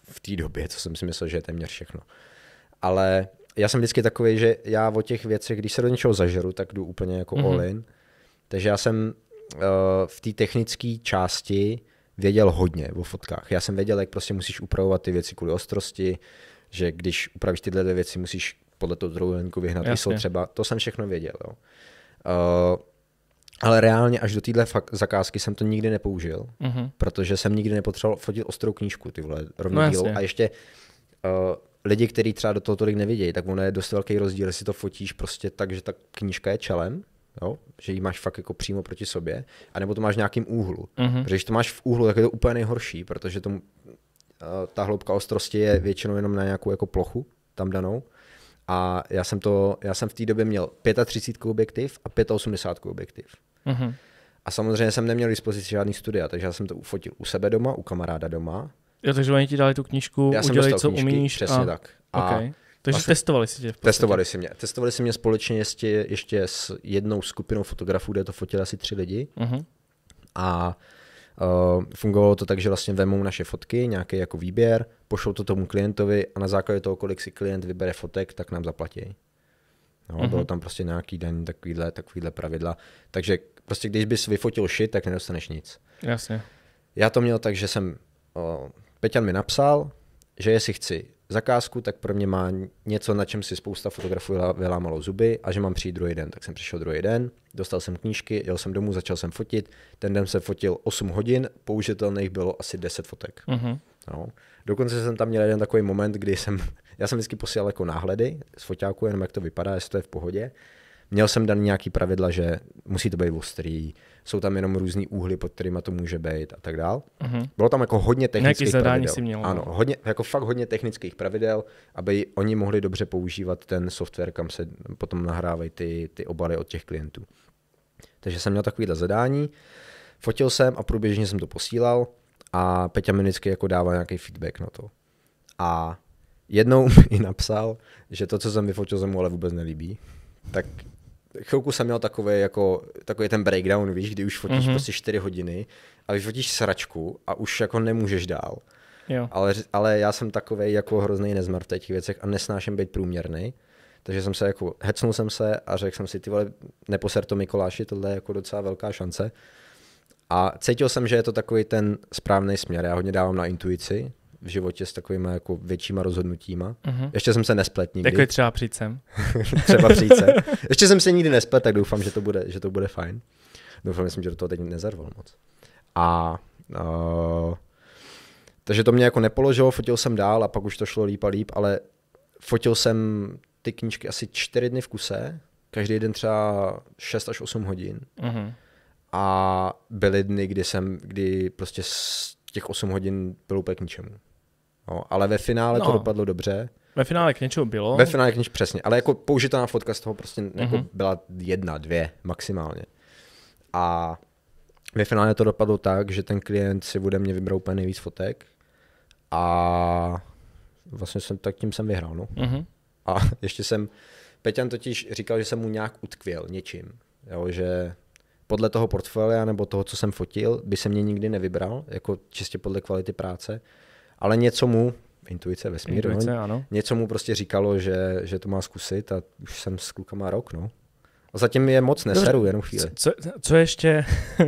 v té době, co jsem si myslel, že je téměř všechno. Ale já jsem vždycky takový, že já o těch věcech, když se do něčeho zažeru, tak jdu úplně jako mm-hmm. all in. Takže já jsem uh, v té technické části věděl hodně o fotkách. Já jsem věděl, jak prostě musíš upravovat ty věci kvůli ostrosti, že když upravíš tyhle dvě věci, musíš podle toho trojuhelníku vyhnat Jasně. ISO třeba. To jsem všechno věděl. Jo. Uh, ale reálně až do téhle zakázky jsem to nikdy nepoužil, mm-hmm. protože jsem nikdy nepotřeboval fotit ostrou knížku, ty vole, No, a ještě uh, lidi, kteří třeba do toho tolik nevidějí, tak ono je dost velký rozdíl, jestli to fotíš prostě tak, že ta knížka je čelem, jo? že ji máš fakt jako přímo proti sobě, anebo to máš v nějakým úhlu. Mm-hmm. Protože když to máš v úhlu, tak je to úplně nejhorší, protože to Eh, ta hloubka ostrosti je většinou jenom na nějakou jako plochu tam danou. A já jsem, to, já jsem v té době měl 35 objektiv a 85 objektiv. Mm-hmm. A samozřejmě jsem neměl dispozici žádný studia, takže já jsem to ufotil u sebe doma, u kamaráda doma. Jo, takže oni ti dali tu knížku, já udělej, jsem co knížky, umíš. Přesně a... tak. A okay. Takže vlastně, testovali si tě. V testovali si mě. Testovali si mě společně ještě, ještě s jednou skupinou fotografů, kde to fotili asi tři lidi. Uh-huh. A Eh, fungovalo to tak, že vlastně vemou naše fotky, nějaký jako výběr, pošlou to tomu klientovi a na základě toho, kolik si klient vybere fotek, tak nám zaplatí. No, mm-hmm. Bylo tam prostě nějaký den, takovýhle, takovýhle pravidla. Takže prostě když bys vyfotil shit, tak nedostaneš nic. Jasně. Já to měl tak, že jsem, o, eh, Peťan mi napsal, že jestli chci zakázku, tak pro mě má něco, na čem si spousta fotografů vylámalo zuby a že mám přijít druhý den. Tak jsem přišel druhý den, dostal jsem knížky, jel jsem domů, začal jsem fotit. Ten den jsem fotil 8 hodin, použitelných bylo asi 10 fotek. Mm-hmm. No. Dokonce jsem tam měl jeden takový moment, kdy jsem, já jsem vždycky posílal jako náhledy z foťáku, jenom jak to vypadá, jestli to je v pohodě. Měl jsem dan nějaký pravidla, že musí to být ostrý, jsou tam jenom různý úhly, pod kterými to může být a tak dál. Uh-huh. Bylo tam jako hodně technických pravidel. Si měl, no. ano, hodně, jako fakt hodně technických pravidel, aby oni mohli dobře používat ten software, kam se potom nahrávají ty, ty obaly od těch klientů. Takže jsem měl takovýhle zadání, fotil jsem a průběžně jsem to posílal a Peťa mi vždycky jako dává nějaký feedback na to. A jednou mi napsal, že to, co jsem vyfotil, se mu ale vůbec nelíbí. Tak chvilku jsem měl takový, jako, takový ten breakdown, víš, kdy už fotíš mm-hmm. prostě 4 hodiny a vyfotíš sračku a už jako nemůžeš dál. Jo. Ale, ale já jsem takový jako hrozný nezmar v těch věcech a nesnáším být průměrný. Takže jsem se jako, hecnul jsem se a řekl jsem si, ty vole, neposer to Mikoláši, tohle je jako docela velká šance. A cítil jsem, že je to takový ten správný směr. Já hodně dávám na intuici, v životě s takovými jako většíma rozhodnutíma. Uh-huh. Ještě jsem se nesplet nikdy. Jako je třeba přijít sem. třeba přijít sem. Ještě jsem se nikdy nesplet, tak doufám, že to bude, že to bude fajn. Doufám, myslím, že do toho teď nezarval moc. A uh, takže to mě jako nepoložilo, fotil jsem dál a pak už to šlo líp a líp, ale fotil jsem ty knížky asi čtyři dny v kuse, každý den třeba 6 až 8 hodin. Uh-huh. A byly dny, kdy jsem, kdy prostě z těch 8 hodin byl úplně k ničemu. No, ale ve finále no. to dopadlo dobře. Ve finále k něčemu bylo. Ve finále k něčemu přesně, ale jako na fotka z toho prostě mm-hmm. jako mhm. byla jedna, dvě maximálně. A ve finále to dopadlo tak, že ten klient si bude mě vybral úplně nejvíc fotek a vlastně jsem tak tím jsem vyhrál. No. Mm-hmm. A ještě jsem, Peťan totiž říkal, že jsem mu nějak utkvěl něčím, jo, že podle toho portfolia nebo toho, co jsem fotil, by se mě nikdy nevybral, jako čistě podle kvality práce, ale něco mu, intuice vesmír, no, intuice, no, ano. něco mu prostě říkalo, že, že to má zkusit a už jsem s klukama rok, no. A zatím je moc neseru, jenom chvíli. Co, co, ještě,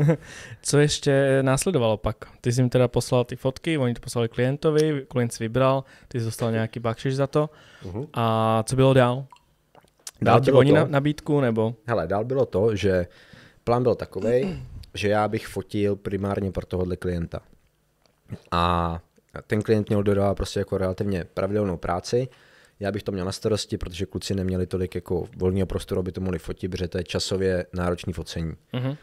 co ještě následovalo pak? Ty jsi jim teda poslal ty fotky, oni to poslali klientovi, klient si vybral, ty jsi dostal nějaký bakšiš za to. Uh-huh. A co bylo dál? Dál bylo oni to, nabídku nebo? Hele, dál bylo to, že plán byl takový, že já bych fotil primárně pro tohohle klienta. A ten klient měl dodávat prostě jako relativně pravidelnou práci, já bych to měl na starosti, protože kluci neměli tolik jako volného prostoru, aby to mohli fotit, protože to je časově náročný focení. Mm-hmm.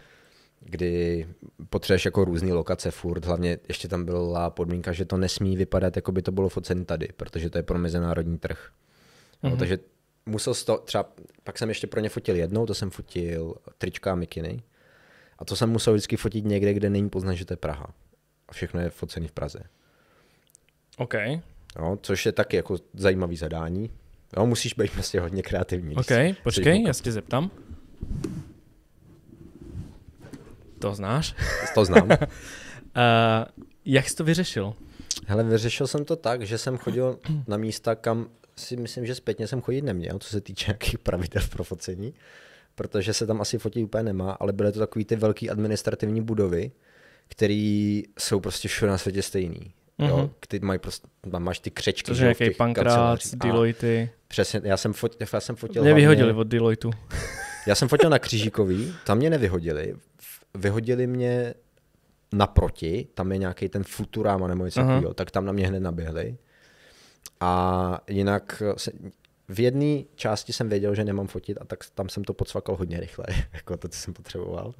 Kdy potřebuješ jako různé lokace furt, hlavně ještě tam byla podmínka, že to nesmí vypadat, jako by to bylo focení tady, protože to je pro mezinárodní trh. Mm-hmm. No, takže musel to, třeba, pak jsem ještě pro ně fotil jednou, to jsem fotil trička a mikiny. A to jsem musel vždycky fotit někde, kde není poznat, že to je Praha. A všechno je focený v Praze. OK. No, což je taky jako zajímavý zadání. No, musíš být prostě hodně kreativní. OK, počkej, já se tě zeptám. To znáš? To znám. uh, jak jsi to vyřešil? Hele, vyřešil jsem to tak, že jsem chodil na místa, kam si myslím, že zpětně jsem chodit neměl, co se týče nějakých pravidel pro focení, protože se tam asi fotí úplně nemá, ale byly to takové ty velké administrativní budovy, které jsou prostě všude na světě stejný. Mm-hmm. Jo, mhm. ty mají prostě, tam máš ty křečky. Což nějaký pankrát, Deloitte. Přesně, já jsem, fot, já jsem fotil... Mě vyhodili od Deloitu. já jsem fotil na Křížíkový, tam mě nevyhodili. Vyhodili mě naproti, tam je nějaký ten Futurama nebo něco takového, tak tam na mě hned naběhli. A jinak se, v jedné části jsem věděl, že nemám fotit a tak tam jsem to podsvakal hodně rychle, jako to, co jsem potřeboval.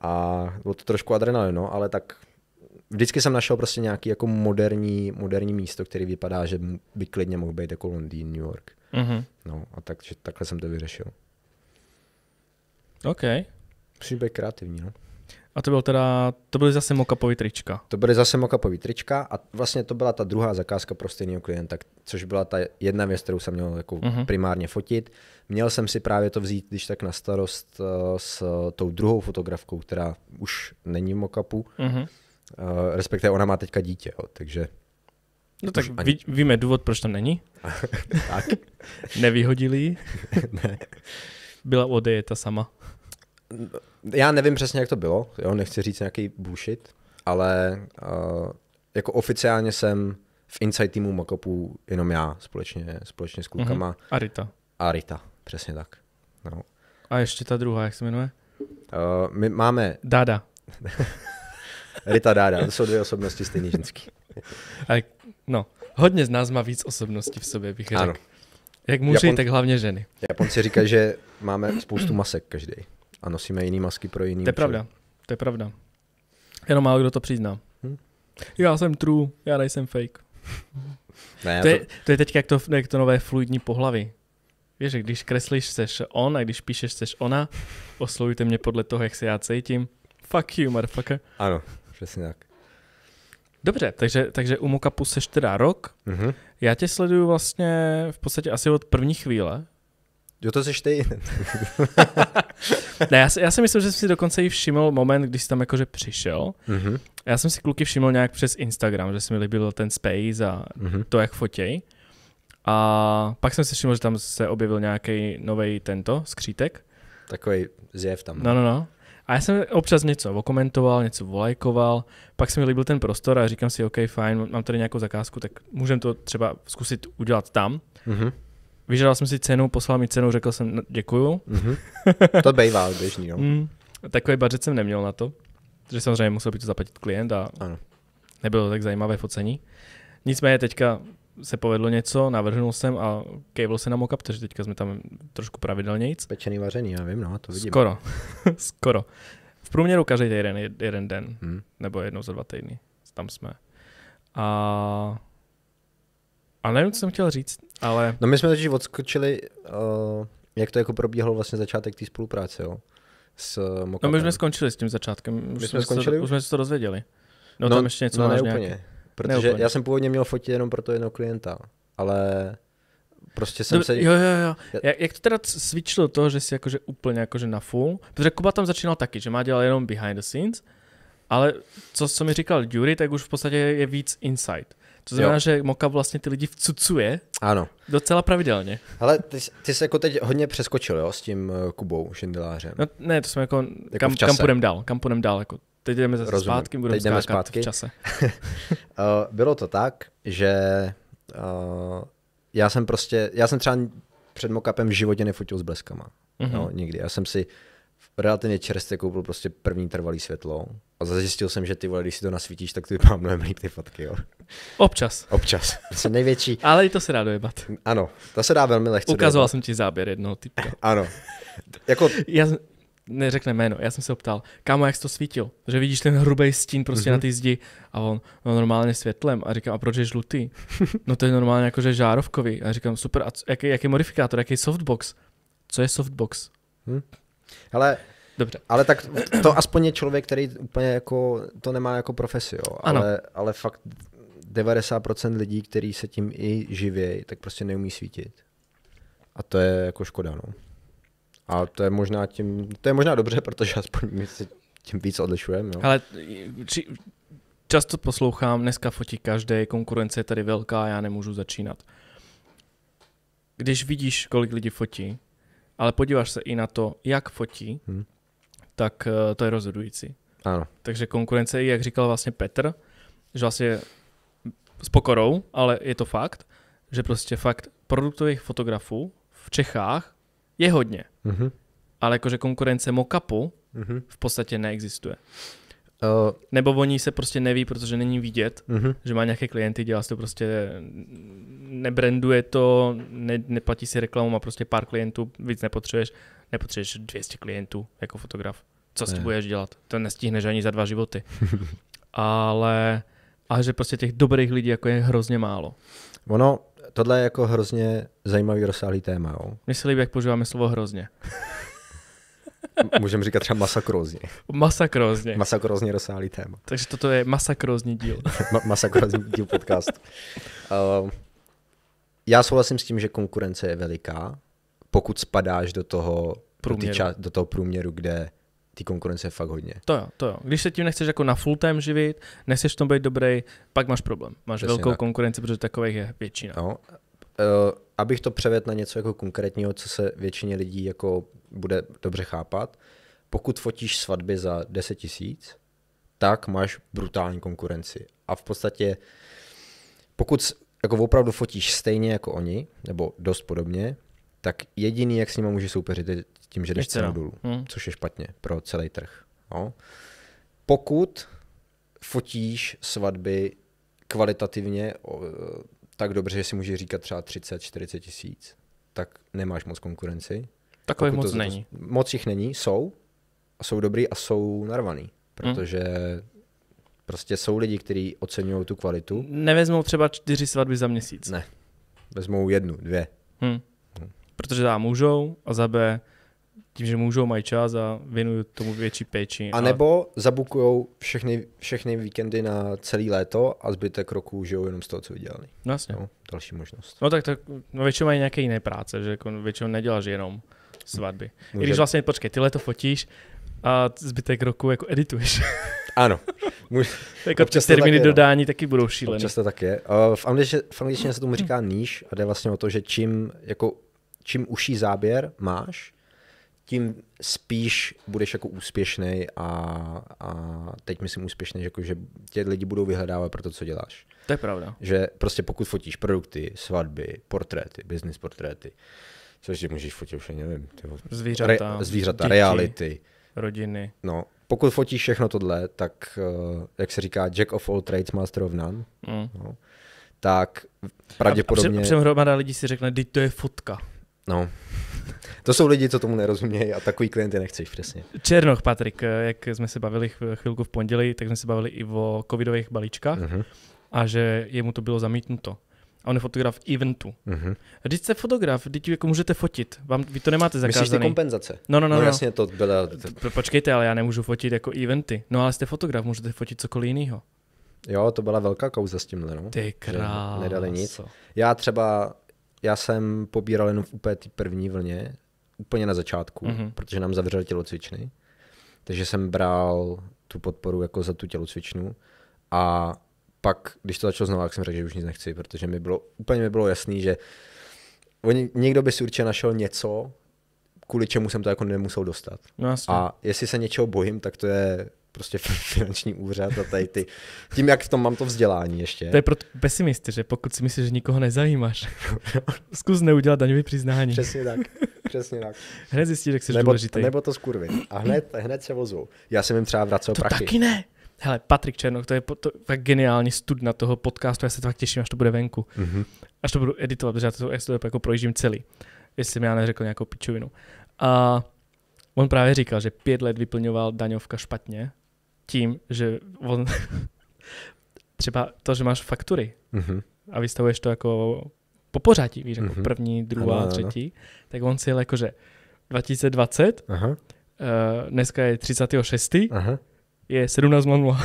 A bylo to trošku no, ale tak vždycky jsem našel prostě nějaký jako moderní, moderní místo, který vypadá, že by klidně mohl být jako Londýn, New York. Mm-hmm. No a tak, že takhle jsem to vyřešil. OK. Musíš být kreativní, no. A to, byl teda, to byly zase mokapový trička. To byly zase mokapový trička a vlastně to byla ta druhá zakázka pro stejného klienta, což byla ta jedna věc, kterou jsem měl jako uh-huh. primárně fotit. Měl jsem si právě to vzít, když tak na starost eh, s tou druhou fotografkou, která už není v mokapu. Uh-huh mhm. Eh, respektive ona má teďka dítě, jo, takže... No tak ani... víme důvod, proč tam není. tak. Nevyhodili ne. Byla odejeta sama. Já nevím přesně, jak to bylo, jo, nechci říct nějaký bullshit, ale uh, jako oficiálně jsem v inside týmu Makopu jenom já společně, společně s mhm. klukama. Mm-hmm. Arita. Arita, přesně tak. No. A ještě ta druhá, jak se jmenuje? Uh, my máme... Dada. Rita Dáda, to jsou dvě osobnosti stejný ženský. A, no, hodně z nás má víc osobností v sobě, bych ano. řekl. Jak muži, Japon... tak hlavně ženy. Japonci říkají, že máme spoustu masek každý a nosíme jiný masky pro jiný. To je pravda, to je pravda. Jenom málo kdo to přizná. Hm? Já jsem true, já nejsem fake. ne, to, je, to... to je teď jak to, jak to nové fluidní pohlavy. Víš, že když kreslíš, seš on a když píšeš, seš ona. Oslovujte mě podle toho, jak se já cítím. Fuck you, motherfucker. Ano, přesně tak. Dobře, takže, takže u Mokapu seš teda rok. Mm-hmm. Já tě sleduju vlastně v podstatě asi od první chvíle. Jo, to seš ty. ne, já si, já si myslím, že jsem si dokonce i všiml moment, když jsi tam jakože přišel. Mm-hmm. Já jsem si kluky všiml nějak přes Instagram, že se mi líbil ten space a mm-hmm. to, jak fotěj. A pak jsem si všiml, že tam se objevil nějaký nový tento skřítek. Takový zjev tam. No, no, no. A já jsem občas něco okomentoval, něco volajkoval, pak se mi líbil ten prostor a říkám si, OK, fajn, mám tady nějakou zakázku, tak můžeme to třeba zkusit udělat tam. Mm-hmm. Vyžadal jsem si cenu, poslal mi cenu, řekl jsem no, děkuju. Mm-hmm. To bývá běžný, jo. Mm, takový budget jsem neměl na to, že samozřejmě musel by to zaplatit klient a ano. nebylo to tak zajímavé focení. Nicméně teďka se povedlo něco, navrhnul jsem a kejvil se na mockup, takže teďka jsme tam trošku pravidelnějc. Pečený vaření, já vím, no, to vidím. Skoro, skoro. V průměru každý jeden, jeden den, hmm. nebo jednou za dva týdny. Tam jsme. A, a nevím, co jsem chtěl říct, ale... No my jsme totiž odskočili, uh, jak to jako probíhalo vlastně začátek té spolupráce, jo? S mockupem. No my jsme skončili s tím začátkem. Už my jsme, jsme skončili? To, už jsme se to dozvěděli. No, no tam ještě něco no, ne úplně. Protože já jsem původně měl fotit jenom pro to jednoho klienta, ale Prostě jsem no, se... Jo, jo, jo. Jak, jak to teda svičilo to, že si jakože úplně jakože na full, protože Kuba tam začínal taky, že má dělat jenom behind the scenes, ale co, co mi říkal Jury, tak už v podstatě je víc insight. To znamená, jo. že Moka vlastně ty lidi vcucuje. Ano. Docela pravidelně. Ale ty, ty jsi jako teď hodně přeskočil, jo, s tím eh, Kubou Šindelářem. No, ne, to jsme jako, jako kam, kam půjdem dál, kam půjdem dál, jako Teď jdeme zase Rozumím. zpátky, budeme Teď jdeme zpátky. v čase. Eh, bylo to tak, že eh, já jsem prostě, já jsem třeba před mokapem v životě nefotil s bleskama. Mm-hmm. No, nikdy. Já jsem si relativně čerstvě koupil prostě první trvalý světlo a zjistil jsem, že ty vole, když si to nasvítíš, tak ty vypadá mnohem líp ty fotky, jo. Občas. Občas. je prostě největší. Ale i to se dá dojebat. Ano, to se dá velmi lehce Ukazoval dojebat. jsem ti záběr jednoho typu. ano. Jako... Já, neřekne jméno, já jsem se ho ptal, kámo, jak jsi to svítil? Že vidíš ten hrubý stín prostě mm-hmm. na mhm. té zdi a on, no normálně světlem a říkám, a proč je žlutý? no to je normálně jako, že žárovkový a říkám, super, a co, jaký, jaký modifikátor, jaký softbox? Co je softbox? Hmm. Ale Dobře. Ale tak to aspoň je člověk, který úplně jako to nemá jako profesi, jo. Ano. Ale, ale fakt 90% lidí, kteří se tím i živějí, tak prostě neumí svítit. A to je jako škoda, no. A to je možná tím, to je možná dobře, protože aspoň my se tím víc odlišujeme. No. Ale či, často poslouchám, dneska fotí každé, konkurence je tady velká, já nemůžu začínat. Když vidíš, kolik lidí fotí, ale podíváš se i na to, jak fotí, hmm. tak eh, to je rozhodující. Ano. Takže konkurence, jak říkal vlastně Petr, že vlastně s pokorou, ale je to fakt, že prostě fakt produktových fotografů v Čechách je hodně, mm-hmm. ale jakože konkurence mockupu mm-hmm. v podstatě neexistuje. Uh, Nebo oni se prostě neví, protože není vidět, uh-huh. že má nějaké klienty, dělá se to prostě, nebranduje to, ne, neplatí si reklamu, má prostě pár klientů, víc nepotřebuješ, nepotřebuješ 200 klientů jako fotograf. Co ne. s tím budeš dělat? To nestihneš ani za dva životy. Ale a že prostě těch dobrých lidí jako je hrozně málo. Ono, tohle je jako hrozně zajímavý rozsáhlý téma. Jo? Mně se líbí, jak používáme slovo hrozně. Můžeme říkat třeba masakrozně. Masakrozně. Masakrozně rozsáhlý téma. Takže toto je masakrozní díl. Ma- masakrozní díl podcast. Uh, ehm, já souhlasím s tím, že konkurence je veliká, pokud spadáš do toho průměru, do, ča- do toho průměru kde té konkurence je fakt hodně. To jo, to jo. Když se tím nechceš jako na full time živit, nechceš v tom být dobrý, pak máš problém. Máš Přesně, velkou tak. konkurenci, protože takových je většina. No. Eh, abych to převedl na něco jako konkrétního, co se většině lidí jako bude dobře chápat. Pokud fotíš svatby za 10 tisíc, tak máš brutální konkurenci. A v podstatě, pokud jako opravdu fotíš stejně jako oni, nebo dost podobně, tak jediný, jak s nimi může soupeřit, je tím, že jdeš cenu no. dolů, hmm. což je špatně pro celý trh. No. Pokud fotíš svatby kvalitativně tak dobře, že si může říkat třeba 30-40 tisíc, tak nemáš moc konkurenci. Takových moc to, není. Moc jich není, jsou, a jsou dobrý a jsou narvaný, hmm. protože hmm. prostě jsou lidi, kteří oceňují tu kvalitu. Nevezmou třeba čtyři svatby za měsíc. Ne, vezmou jednu, dvě. Hmm. Hmm. Protože za můžou a za B tím, že můžou, mají čas a věnují tomu větší péči. A nebo a... zabukují všechny, všechny víkendy na celý léto a zbytek roku žijou jenom z toho, co vydělali. No, jasně. No, další možnost. No tak, tak no, většinou mají nějaké jiné práce, že jako většinou neděláš jenom svatby. Může... I když vlastně, počkej, ty léto fotíš a zbytek roku jako edituješ. Ano. Může... jako občas ty termíny tak je, no. dodání no. taky budou šílené. Občas to tak je. Uh, v, angličtině, v angličtině se tomu říká níž a jde vlastně o to, že čím, jako, čím uší záběr máš, tím spíš budeš jako úspěšný a, a teď myslím úspěšný, jako že tě lidi budou vyhledávat pro to, co děláš. To je pravda. Že prostě pokud fotíš produkty, svatby, portréty, business portréty, což si můžeš fotit už, nevím, tyho, zvířata, re, zvířata děti, reality, rodiny. No, pokud fotíš všechno tohle, tak jak se říká, Jack of all trades, master of none. Mm. No, tak pravděpodobně... A, a, přem, a přem hromada lidí si řekne, teď to je fotka. No. To jsou lidi, co tomu nerozumějí a takový klienty nechceš, přesně. Černoch, Patrik, jak jsme se bavili chvilku v pondělí, tak jsme se bavili i o covidových balíčkách uh-huh. a že jemu to bylo zamítnuto. A on je fotograf eventu. Uh-huh. Mhm. Když jste fotograf, když jako můžete fotit, vám, vy to nemáte zakázané. Myslíš ty kompenzace? No, no, no. no, no. jasně, to byla... Počkejte, ale já nemůžu fotit jako eventy. No ale jste fotograf, můžete fotit cokoliv jiného. Jo, to byla velká kauza s tímhle, no. Ty krás. Nedali nic. Já třeba já jsem pobíral jenom v úplně té první vlně, úplně na začátku, mm-hmm. protože nám zavřeli tělocvičny. Takže jsem bral tu podporu jako za tu tělocvičnu. A pak, když to začalo znovu, tak jsem řekl, že už nic nechci, protože mi bylo, úplně mi bylo jasný, že oni, někdo by si určitě našel něco, kvůli čemu jsem to jako nemusel dostat. No, a jestli se něčeho bojím, tak to je prostě finanční úřad a tady ty. Tím, jak v tom mám to vzdělání ještě. To je pro pesimisty, že pokud si myslíš, že nikoho nezajímáš, zkus neudělat daňový přiznání. Přesně tak. Přesně tak. Hned zjistíš, jak jsi nebo, důležitý. Nebo to skurvy. A hned, hned se vozou. Já jsem jim třeba vracel to prachy. taky ne. Hele, Patrik Černoch, to je po, to, tak geniální studna toho podcastu, já se tak těším, až to bude venku. Mm-hmm. Až to budu editovat, protože já to, já to jako projíždím celý. Jestli jsem já neřekl nějakou pičovinu. A on právě říkal, že pět let vyplňoval daňovka špatně tím, že on třeba to, že máš faktury mm-hmm. a vystavuješ to jako po pořadí, víš, jako mm-hmm. první, druhá, ano, třetí, ano. tak on si jel že 2020, Aha. Uh, dneska je 36. Aha. je 17 manuál.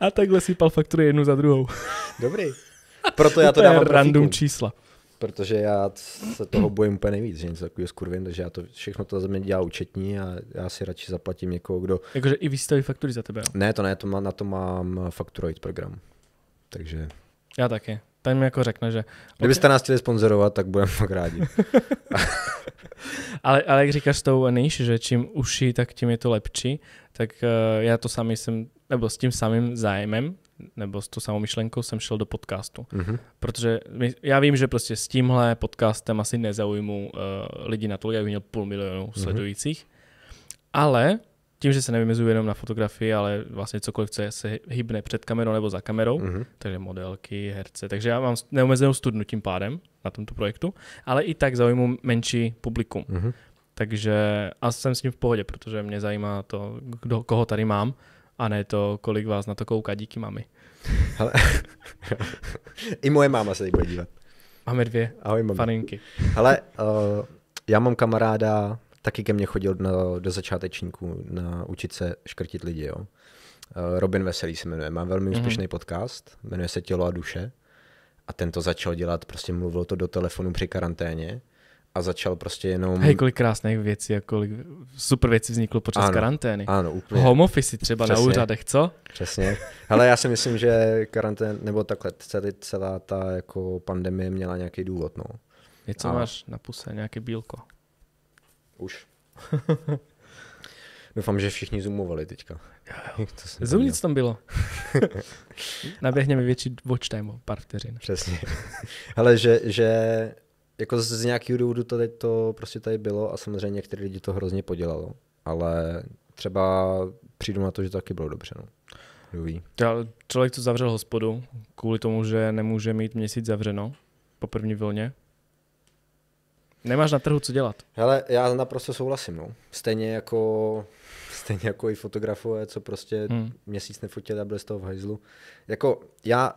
a takhle si pal faktury jednu za druhou. Dobrý. Proto já to dávám random profíku. čísla protože já se toho bojím úplně nejvíc, že něco takového skurvím, takže já to všechno to za mě dělá účetní a já si radši zaplatím někoho, kdo... Jakože i vystaví faktury za tebe? Jo? Ne, to ne, to má, na to mám Facturoid program. Takže... Já taky. Ten mi jako řekne, že... Kdybyste nás chtěli sponzorovat, tak budeme fakt rádi. ale, ale jak říkáš s tou nejš, že čím uší, tak tím je to lepší, tak uh, já to sami jsem, nebo s tím samým zájmem nebo s tou samou myšlenkou jsem šel do podcastu. Mm-hmm. Protože my, já vím, že prostě s tímhle podcastem asi nezaujmu uh, lidi na to, já bych měl půl milionu mm-hmm. sledujících, ale tím, že se nevymezuju jenom na fotografii, ale vlastně cokoliv, co je, se hybne před kamerou nebo za kamerou, mm-hmm. takže modelky, herce, takže já mám neomezenou studnu tím pádem na tomto projektu, ale i tak zaujmu menší publikum. Mm-hmm. Takže a jsem s ním v pohodě, protože mě zajímá to, kdo, koho tady mám a ne to, kolik vás na to kouká díky mami. Ale, I moje máma se teď bude dívat. Máme dvě Ahoj, mami. faninky. Ale uh, já mám kamaráda, taky ke mně chodil na, do začátečníků na učit se škrtit lidi. Jo. Eh, Robin Veselý se jmenuje, má velmi mhm. úspěšný mm-hmm. podcast, jmenuje se Tělo a duše. A ten to začal dělat, prostě mluvil to do telefonu při karanténě a začal prostě jenom... Hej, kolik krásných věcí a kolik super věcí vzniklo počas ano, karantény. Ano, úplně. Home office třeba Přesně. na úřadech, co? Přesně. Ale já si myslím, že karantén, nebo takhle, celý, celá ta jako pandemie měla nějaký důvod, no. Něco a... máš na puse, nějaké bílko. Už. Doufám, že všichni zoomovali teďka. Jo, jo. Zoom nic tam bylo. Naběhněme větší watch time o pár vteřin. Přesně. Ale že, že jako z nějakého důvodu to, teď to prostě tady bylo a samozřejmě některé lidi to hrozně podělalo, ale třeba přijdu na to, že to taky bylo dobře. No. Kdo ví. Člověk, co zavřel hospodu kvůli tomu, že nemůže mít měsíc zavřeno po první vlně, Nemáš na trhu co dělat. Hele, já naprosto souhlasím. No. Stejně jako stejně jako i fotografové, co prostě hmm. měsíc nefotili a byli z toho v hajzlu. Jako já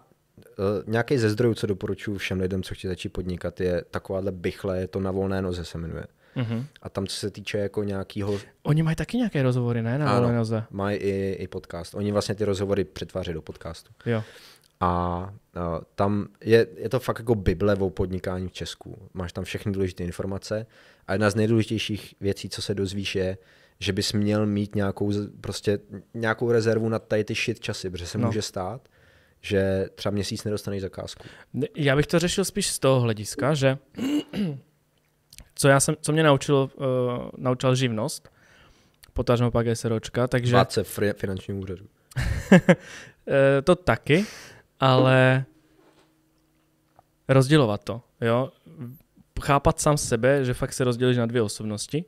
Eh, nějaký ze zdrojů, co doporučuji všem lidem, co chtějí začít podnikat, je takováhle bychle, je to na volné noze se jmenuje. Mm-hmm. A tam, co se týče jako nějakého. Oni mají taky nějaké rozhovory, ne? Na ano, noze. Mají i, i podcast. Oni vlastně ty rozhovory přetváří do podcastu. Jo. A uh, tam je, je to fakt jako bible o podnikání v Česku. Máš tam všechny důležité informace. A jedna z nejdůležitějších věcí, co se dozvíš, je, že bys měl mít nějakou, prostě, nějakou rezervu na tady ty shit časy, protože se no. může stát, že třeba měsíc nedostaneš zakázku? Já bych to řešil spíš z toho hlediska, že co, já jsem, co mě naučil, uh, eh, naučil živnost, potažmo pak SROčka, takže... Váce se finančním úřadu. Eh, to taky, ale rozdělovat to, jo. Chápat sám sebe, že fakt se rozdělíš na dvě osobnosti,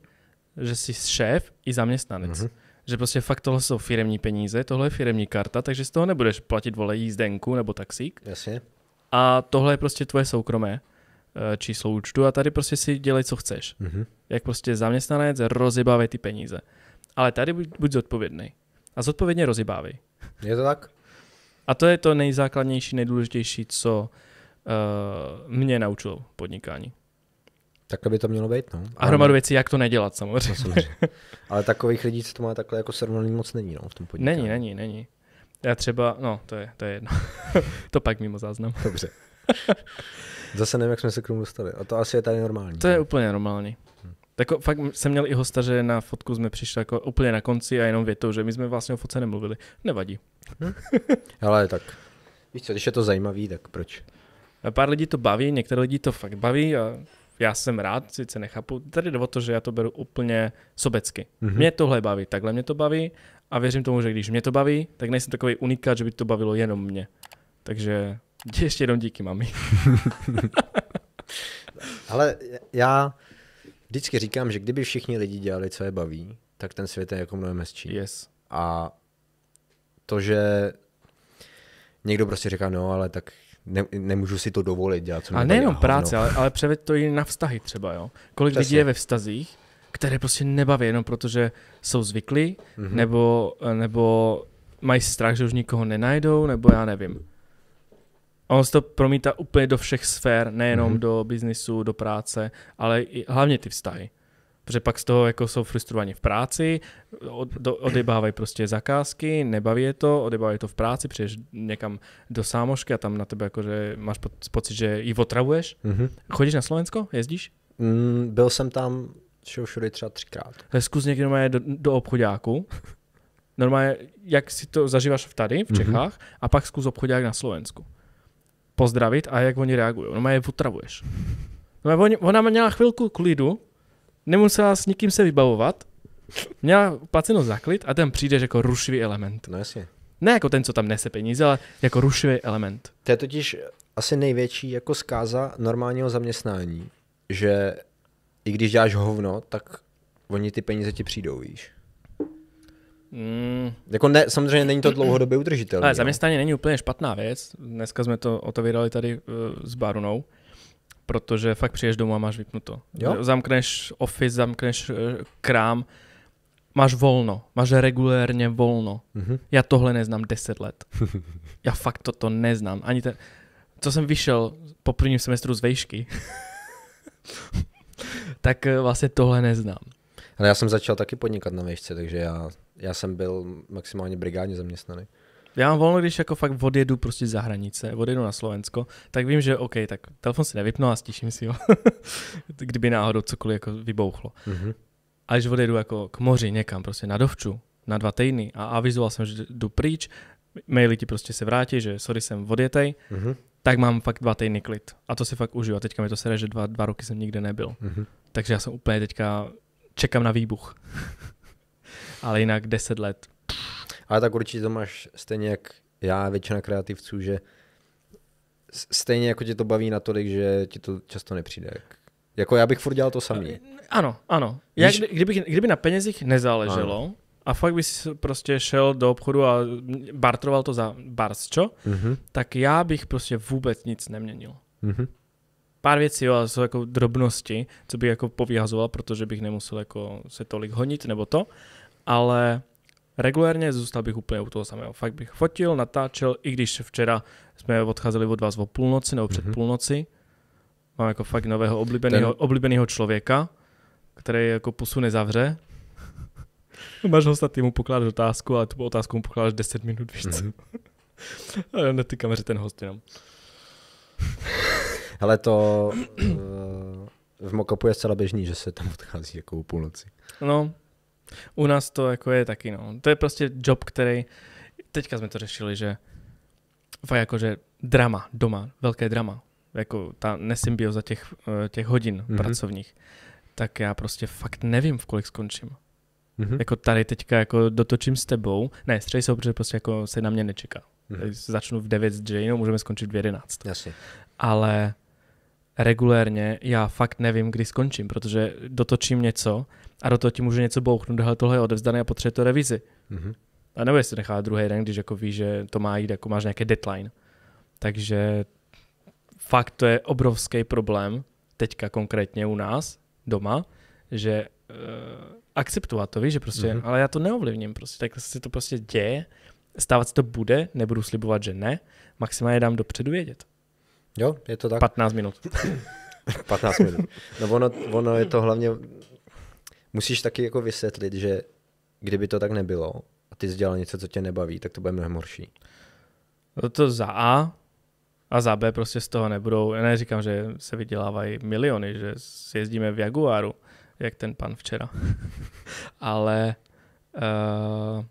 že jsi šéf i zaměstnanec. Mm-hmm že prostě fakt tohle jsou firemní peníze, tohle je firemní karta, takže z toho nebudeš platit vole jízdenku nebo taxík. Jasně. A tohle je prostě tvoje soukromé eh, číslo účtu a tady prostě si dělej, co chceš. Mm-hmm. Jak prostě zaměstnanec rozybávej ty peníze. Ale tady buď, buď zodpovědný. A zodpovědně rozybávej. Je to tak? A to je to nejzákladnější, nejdůležitější, co uh, mě naučilo podnikání. Takhle by to mělo být. No. A hromadu věcí, jak to nedělat samozřejmě. No, samozřejmě. Ale takových lidí, co to má takhle jako srovnaný, moc není no, v tom podniku. Není, není, není. Já třeba, no, to je, to je jedno. to pak mimo záznam. Dobře. Zase nevím, jak jsme se k tomu dostali. A to asi je tady normální. To ne? je úplně normální. Hm. Tak fakt jsem měl i hosta, že na fotku jsme přišli jako úplně na konci a jenom větou, že my jsme vlastně o fotce nemluvili. Nevadí. Hmm. Ale tak, víš co, když je to zajímavý, tak proč? A pár lidí to baví, některé lidi to fakt baví a já jsem rád, sice nechápu, tady jde o to, že já to beru úplně sobecky. Mm-hmm. Mě tohle baví, takhle mě to baví a věřím tomu, že když mě to baví, tak nejsem takový unikát, že by to bavilo jenom mě. Takže ještě jenom díky, mami. Ale já vždycky říkám, že kdyby všichni lidi dělali, co je baví, tak ten svět je jako mnohem hezčí. Yes. A to, že někdo prostě říká, no ale tak ne, nemůžu si to dovolit dělat. Co a nejenom práce, no. ale, ale převed to i na vztahy třeba. Jo? Kolik Přesně. lidí je ve vztazích, které prostě nebaví, jenom protože jsou zvyklí, mm-hmm. nebo, nebo mají strach, že už nikoho nenajdou, nebo já nevím. A on se to promítá úplně do všech sfér, nejenom mm-hmm. do biznisu, do práce, ale i, hlavně ty vztahy protože pak z toho jako jsou frustrovaní v práci, od, odebávají prostě zakázky, nebaví je to, odebávají to v práci, přijdeš někam do sámošky a tam na tebe jakože máš pocit, že ji otravuješ. Mm-hmm. Chodíš na Slovensko? Jezdíš? Mm, byl jsem tam šel všude třeba třikrát. Eh, zkus někdo normálně do, do obchodáku, normálně jak si to zažíváš tady v mhm. Čechách mm-hmm. a pak zkus obchodák na Slovensku. Pozdravit a jak oni reagují. Normálně je otravuješ. Normálně ona měla chvilku klidu, nemusela s nikým se vybavovat, měla placeno zaklid a ten přijdeš jako rušivý element. No jasně. Ne jako ten, co tam nese peníze, ale jako rušivý element. To je totiž asi největší jako zkáza normálního zaměstnání, že i když děláš hovno, tak oni ty peníze ti přijdou, víš. Mm. Jako ne, samozřejmě není to dlouhodobě udržitelné. Ale no. zaměstnání není úplně špatná věc. Dneska jsme to otevírali tady uh, s Barunou protože fakt přijdeš domů a máš vypnuto. Jo? Zamkneš office, zamkneš eh, krám, máš volno, máš regulérně volno. Uh-huh. Já tohle neznám 10 let. Já fakt toto neznám. Ani ten, co jsem vyšel po prvním semestru z vejšky, tak eh, vlastně tohle neznám. Ale já jsem začal taky podnikat na vejšce, takže já, já jsem byl maximálně brigádně zaměstnaný já mám volno, když jako fakt odjedu prostě za hranice, odjedu na Slovensko, tak vím, že OK, tak telefon si nevypnu a stiším si ho, kdyby náhodou cokoliv jako vybouchlo. Mm-hmm. A když odjedu jako k moři někam, prostě na dovču, na dva týdny a avizoval jsem, že jdu pryč, maily ti prostě se vrátí, že sorry, jsem odjetej, mm-hmm. tak mám fakt dva týdny klid. A to si fakt užiju. A teďka mi to sere, že dva, dva roky jsem nikde nebyl. Mm-hmm. Takže já jsem úplně teďka, čekám na výbuch. Ale jinak deset let ale tak určitě to máš stejně jak já, většina kreativců, že stejně jako tě to baví natolik, že ti to často nepřijde. Jako já bych furt dělal to samý. Eh, ano, ano. Já, Víš... kdyby na penězích nezáleželo, ano. a fakt bys prostě šel do obchodu a bartroval to za bars, čo? Mm-hmm. Tak já bych prostě vůbec nic neměnil. Mm-hmm. Pár věcí, jo, ale jsou jako drobnosti, co bych jako povyhazoval, protože bych nemusel jako se tolik honit nebo to, ale regulérně, zůstal bych úplně u toho samého. Fakt bych fotil, natáčel, i když včera jsme odcházeli od vás o půlnoci nebo před mm-hmm. půlnoci. Mám jako fakt nového oblíbeného, Ten... oblíbeného člověka, který jako pusu nezavře. Máš hosta, ty mu pokládáš otázku, ale tu otázku mu pokládáš 10 minut, víš co? Mm-hmm. na ty kameře ten host jenom. Hele, to eh, v Mokopu je zcela běžný, že se tam odchází jako u půlnoci. No, u nás to jako je taky, no. To je prostě job, který, teďka jsme to řešili, že fakt jako, že drama doma, velké drama, jako ta nesymbioza těch, eh, těch hodin mm-hmm. pracovních, tak já prostě fakt nevím, v kolik skončím. Mm-hmm. Jako tady teďka jako dotočím s tebou, ne, střeji se, protože prostě jako se na mě nečeká. Mm-hmm. Začnu v 9 s Janeou, můžeme skončit v 11. Jasně. Ale regulérně já fakt nevím, kdy skončím, protože dotočím něco a do toho ti může něco bouchnout, hele, tohle je odevzdané a potřebuje to revizi. Mm-hmm. A nebo jestli nechá druhý den, když jako víš, že to má jít, jako máš nějaký deadline. Takže fakt to je obrovský problém, teďka konkrétně u nás, doma, že uh, akceptovat to, víš, že prostě, mm-hmm. ale já to neovlivním, prostě, tak se to prostě děje, stávat se to bude, nebudu slibovat, že ne, maximálně dám dopředu vědět. Jo, je to tak. 15 minut. 15 minut. No ono, ono je to hlavně musíš taky jako vysvětlit, že kdyby to tak nebylo a ty jsi dělal něco, co tě nebaví, tak to bude mnohem horší. No to za A a za B prostě z toho nebudou, já neříkám, že se vydělávají miliony, že jezdíme v Jaguaru, jak ten pan včera. Ale uh,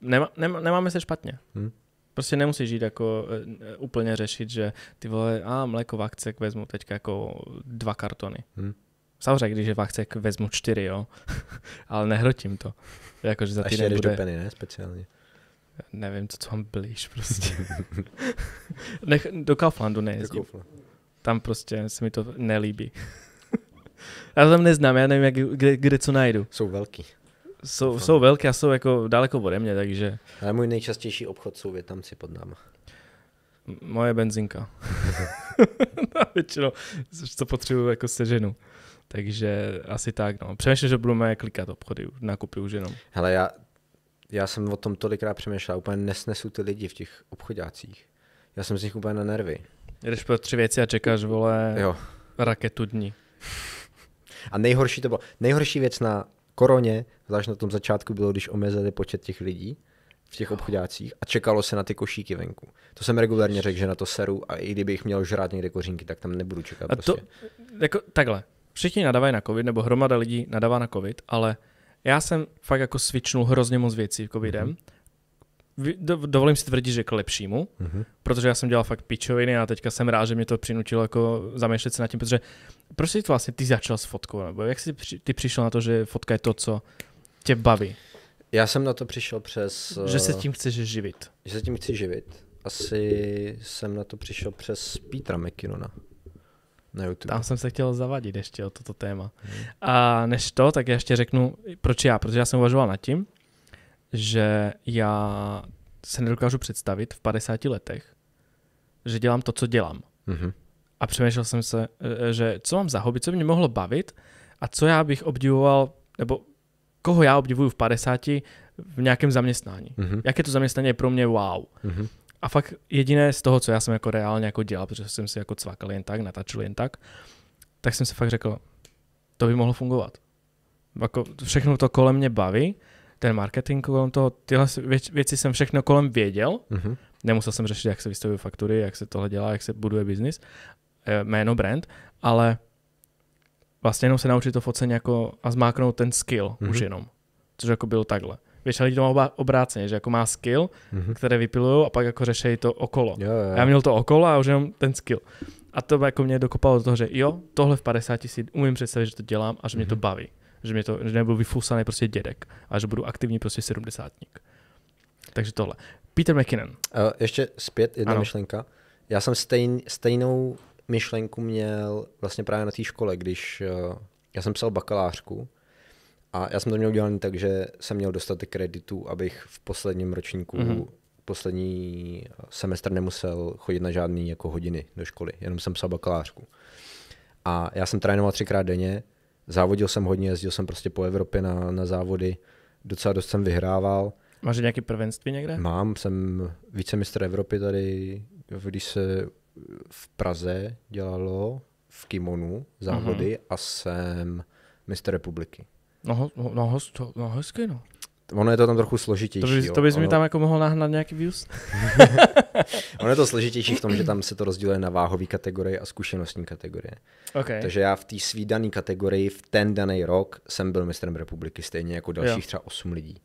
nema, nema, nemáme se špatně. Hmm? Prostě nemusíš jít jako eh, úplně řešit, že ty vole, a mléko v akce vezmu teď jako dva kartony. Hmm. Samozřejmě, když je fakt vezmu čtyři, jo. Ale nehrotím to. že za týden bude... do peny, ne? Speciálně. Nevím, co, co mám blíž prostě. Nech, do Kauflandu nejezdím. Do Tam prostě se mi to nelíbí. já to tam neznám, já nevím, jak, kde, kde co najdu. Jsou velký. Jsou, jsou velké a jsou jako daleko ode mě, takže... Ale můj nejčastější obchod jsou Větnamci pod náma. moje benzinka. Většinou, co potřebuju jako seženu. Takže asi tak. No. Přemýšlím, že budeme klikat obchody, nakupy už jenom. Hele, já, já jsem o tom tolikrát přemýšlel, úplně nesnesu ty lidi v těch obchodácích. Já jsem z nich úplně na nervy. Jdeš pro tři věci a čekáš, vole, jo. raketu dní. A nejhorší to bylo, nejhorší věc na koroně, zvlášť na tom začátku, bylo, když omezili počet těch lidí v těch obchodácích a čekalo se na ty košíky venku. To jsem regulárně řekl, že na to seru a i kdybych měl žrát někde kořínky, tak tam nebudu čekat. A to, prostě. jako, takhle, všichni nadávají na covid, nebo hromada lidí nadává na covid, ale já jsem fakt jako svičnul hrozně moc věcí covidem. Mm-hmm dovolím si tvrdit, že k lepšímu, mm-hmm. protože já jsem dělal fakt pičoviny a teďka jsem rád, že mě to přinutilo jako zamýšlet se nad tím, protože proč prostě jsi to vlastně ty začal s fotkou, nebo jak jsi ty přišel na to, že fotka je to, co tě baví? Já jsem na to přišel přes... Že se eh, tím chceš živit. Že se tím chci živit. Asi jsem na to přišel přes Petra McKinnona na YouTube. Tam jsem se chtěl zavadit ještě o toto téma. Hmm. A než to, tak já ještě řeknu, proč já, protože já jsem uvažoval nad tím, že já se nedokážu představit v 50 letech, že dělám to, co dělám. Mm-hmm. A přemýšlel jsem se, e, e, že co mám za hobby, co by mě mohlo bavit a co já bych obdivoval, nebo koho já obdivuju v 50 v nějakém zaměstnání. Mm-hmm. Jaké to zaměstnání je pro mě wow. Mm-hmm. A fakt jediné z toho, co já jsem jako reálně jako dělal, protože jsem si jako cvakal jen tak, natačil jen tak, tak jsem si fakt řekl, to by mohlo fungovat. Jako všechno to kolem mě baví, ten marketing kolem toho, tyhle věci jsem všechno kolem věděl, mm-hmm. nemusel jsem řešit, jak se vystavují faktury, jak se tohle dělá, jak se buduje biznis, eh, jméno, brand, ale vlastně jenom se naučit to focení jako a zmáknout ten skill mm-hmm. už mhm. jenom, což jako bylo takhle. Většina lidí to má oba, obráceně, že jako má skill, mm-hmm. které vypilují a pak jako řeší to okolo. Jo, jo. Já měl to okolo a už jenom ten skill. A to jako mě dokopalo do toho, že jo, tohle v 50 si umím představit, že to dělám a že mm-hmm. mě to mhm. baví. Že, mě to, že nebudu vyfusaný prostě dědek a že budu aktivní prostě sedmdesátník. Takže tohle. Peter McKinnon. Uh, ještě zpět jedna ano. myšlenka. Já jsem stejn, stejnou myšlenku měl vlastně právě na té škole, když uh, já jsem psal bakalářku a já jsem to měl udělaný tak, že jsem měl dostatek kreditů, abych v posledním ročníku, mm-hmm. poslední eh, semestr nemusel chodit na žádný jako hodiny do školy, jenom jsem psal bakalářku. A já jsem trénoval třikrát denně, závodil jsem hodně, jezdil jsem prostě po Evropě na, na závody, docela dost jsem vyhrával. Máš nějaké prvenství někde? Mám, jsem vicemistr Evropy tady, když se v Praze dělalo v kimonu závody mm-hmm. a jsem mistr republiky. No, no, no, host, no hezky, no. Ono je to tam trochu složitější. To, bys, to bys ono... mi tam jako mohl nahnat nějaký views? ono je to složitější v tom, že tam se to rozděluje na váhové kategorie a zkušenostní kategorie. Okay. Takže já v té svý dané kategorii v ten daný rok jsem byl mistrem republiky, stejně jako dalších jo. třeba 8 lidí.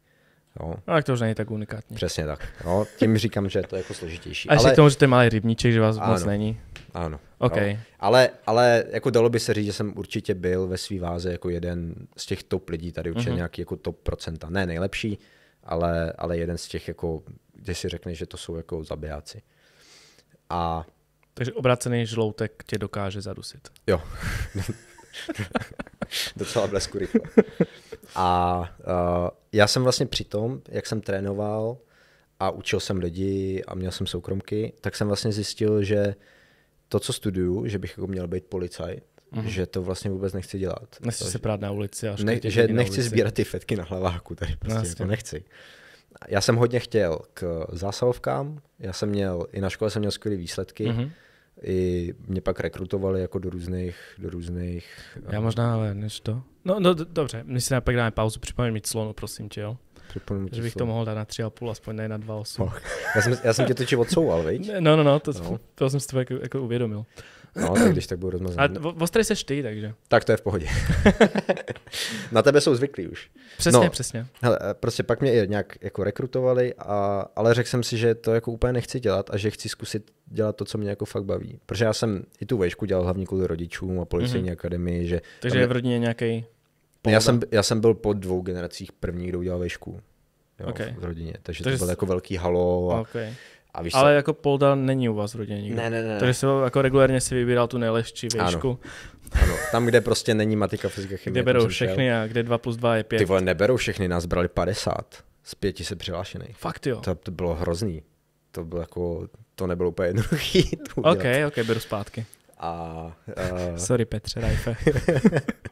Jo. No, tak to už není tak unikátní. Přesně tak. No, Tím říkám, že je to jako složitější. A ještě Ale... k tomu, že to je malý rybníček, že vás ano. moc není. Ano. No, okay. No. Ale, ale jako dalo by se říct, že jsem určitě byl ve své váze jako jeden z těch top lidí tady, určitě mm-hmm. nějaký jako top procenta. Ne nejlepší, ale, ale jeden z těch, jako, kde si řekneš, že to jsou jako zabijáci. A... Takže obrácený žloutek tě dokáže zadusit. Jo. Docela blesku rychle. A uh, já jsem vlastně při tom, jak jsem trénoval a učil jsem lidi a měl jsem soukromky, tak jsem vlastně zjistil, že to, co studuju, že bych jako měl být policajt, mm-hmm. že to vlastně vůbec nechci dělat. Nechci se prát na ulici a ne, Že nechci sbírat ty fetky na hlaváku, tady prostě no, jako nechci. Já jsem hodně chtěl k zásahovkám, já jsem měl, i na škole jsem měl skvělé výsledky, mm-hmm. i mě pak rekrutovali jako do různých, do různých... Já eh, možná, ale než to. No, no dobře, my si pak dáme pauzu, připomeň mi clonu, prosím tě, jo. Připomínu že bych to mohl dát na 3,5, aspoň ne na 2,8. Oh, já, jsem, já jsem tě totiž odsouval, viď? No, no, no, to, no. to jsem si to jako, jako uvědomil. No, tak když tak budu rozmazaný. A ostrý seš ty, takže. Tak to je v pohodě. na tebe jsou zvyklí už. Přesně, no, přesně. Hele, eh, prostě pak mě i nějak jako rekrutovali, a, ale řekl jsem si, že to jako úplně nechci dělat a že chci zkusit dělat to, co mě jako fakt baví. Protože já jsem i tu vešku dělal hlavně kvůli rodičům a policejní mm-hmm. akademii. Že Takže je v rodině nějaký já jsem, já jsem byl po dvou generacích první, kdo udělal vešku okay. v rodině, takže to, to bylo jsi... jako velký halo. A, okay. a víš Ale se... jako polda není u vás v rodině nikdo. Ne, ne, ne. Takže jsi jako regulárně si vybíral tu nejlehčí vejšku. Ano. ano. tam, kde prostě není matika, fyzika, chemie. Kde berou všechny šel. a kde 2 plus 2 je 5. Ty vole, neberou všechny, nás brali 50 z pěti se přihlášený. Fakt jo. To, to bylo hrozný. To bylo jako, to nebylo úplně jednoduché. OK, OK, beru zpátky. A, uh... Sorry Petře Rajfe.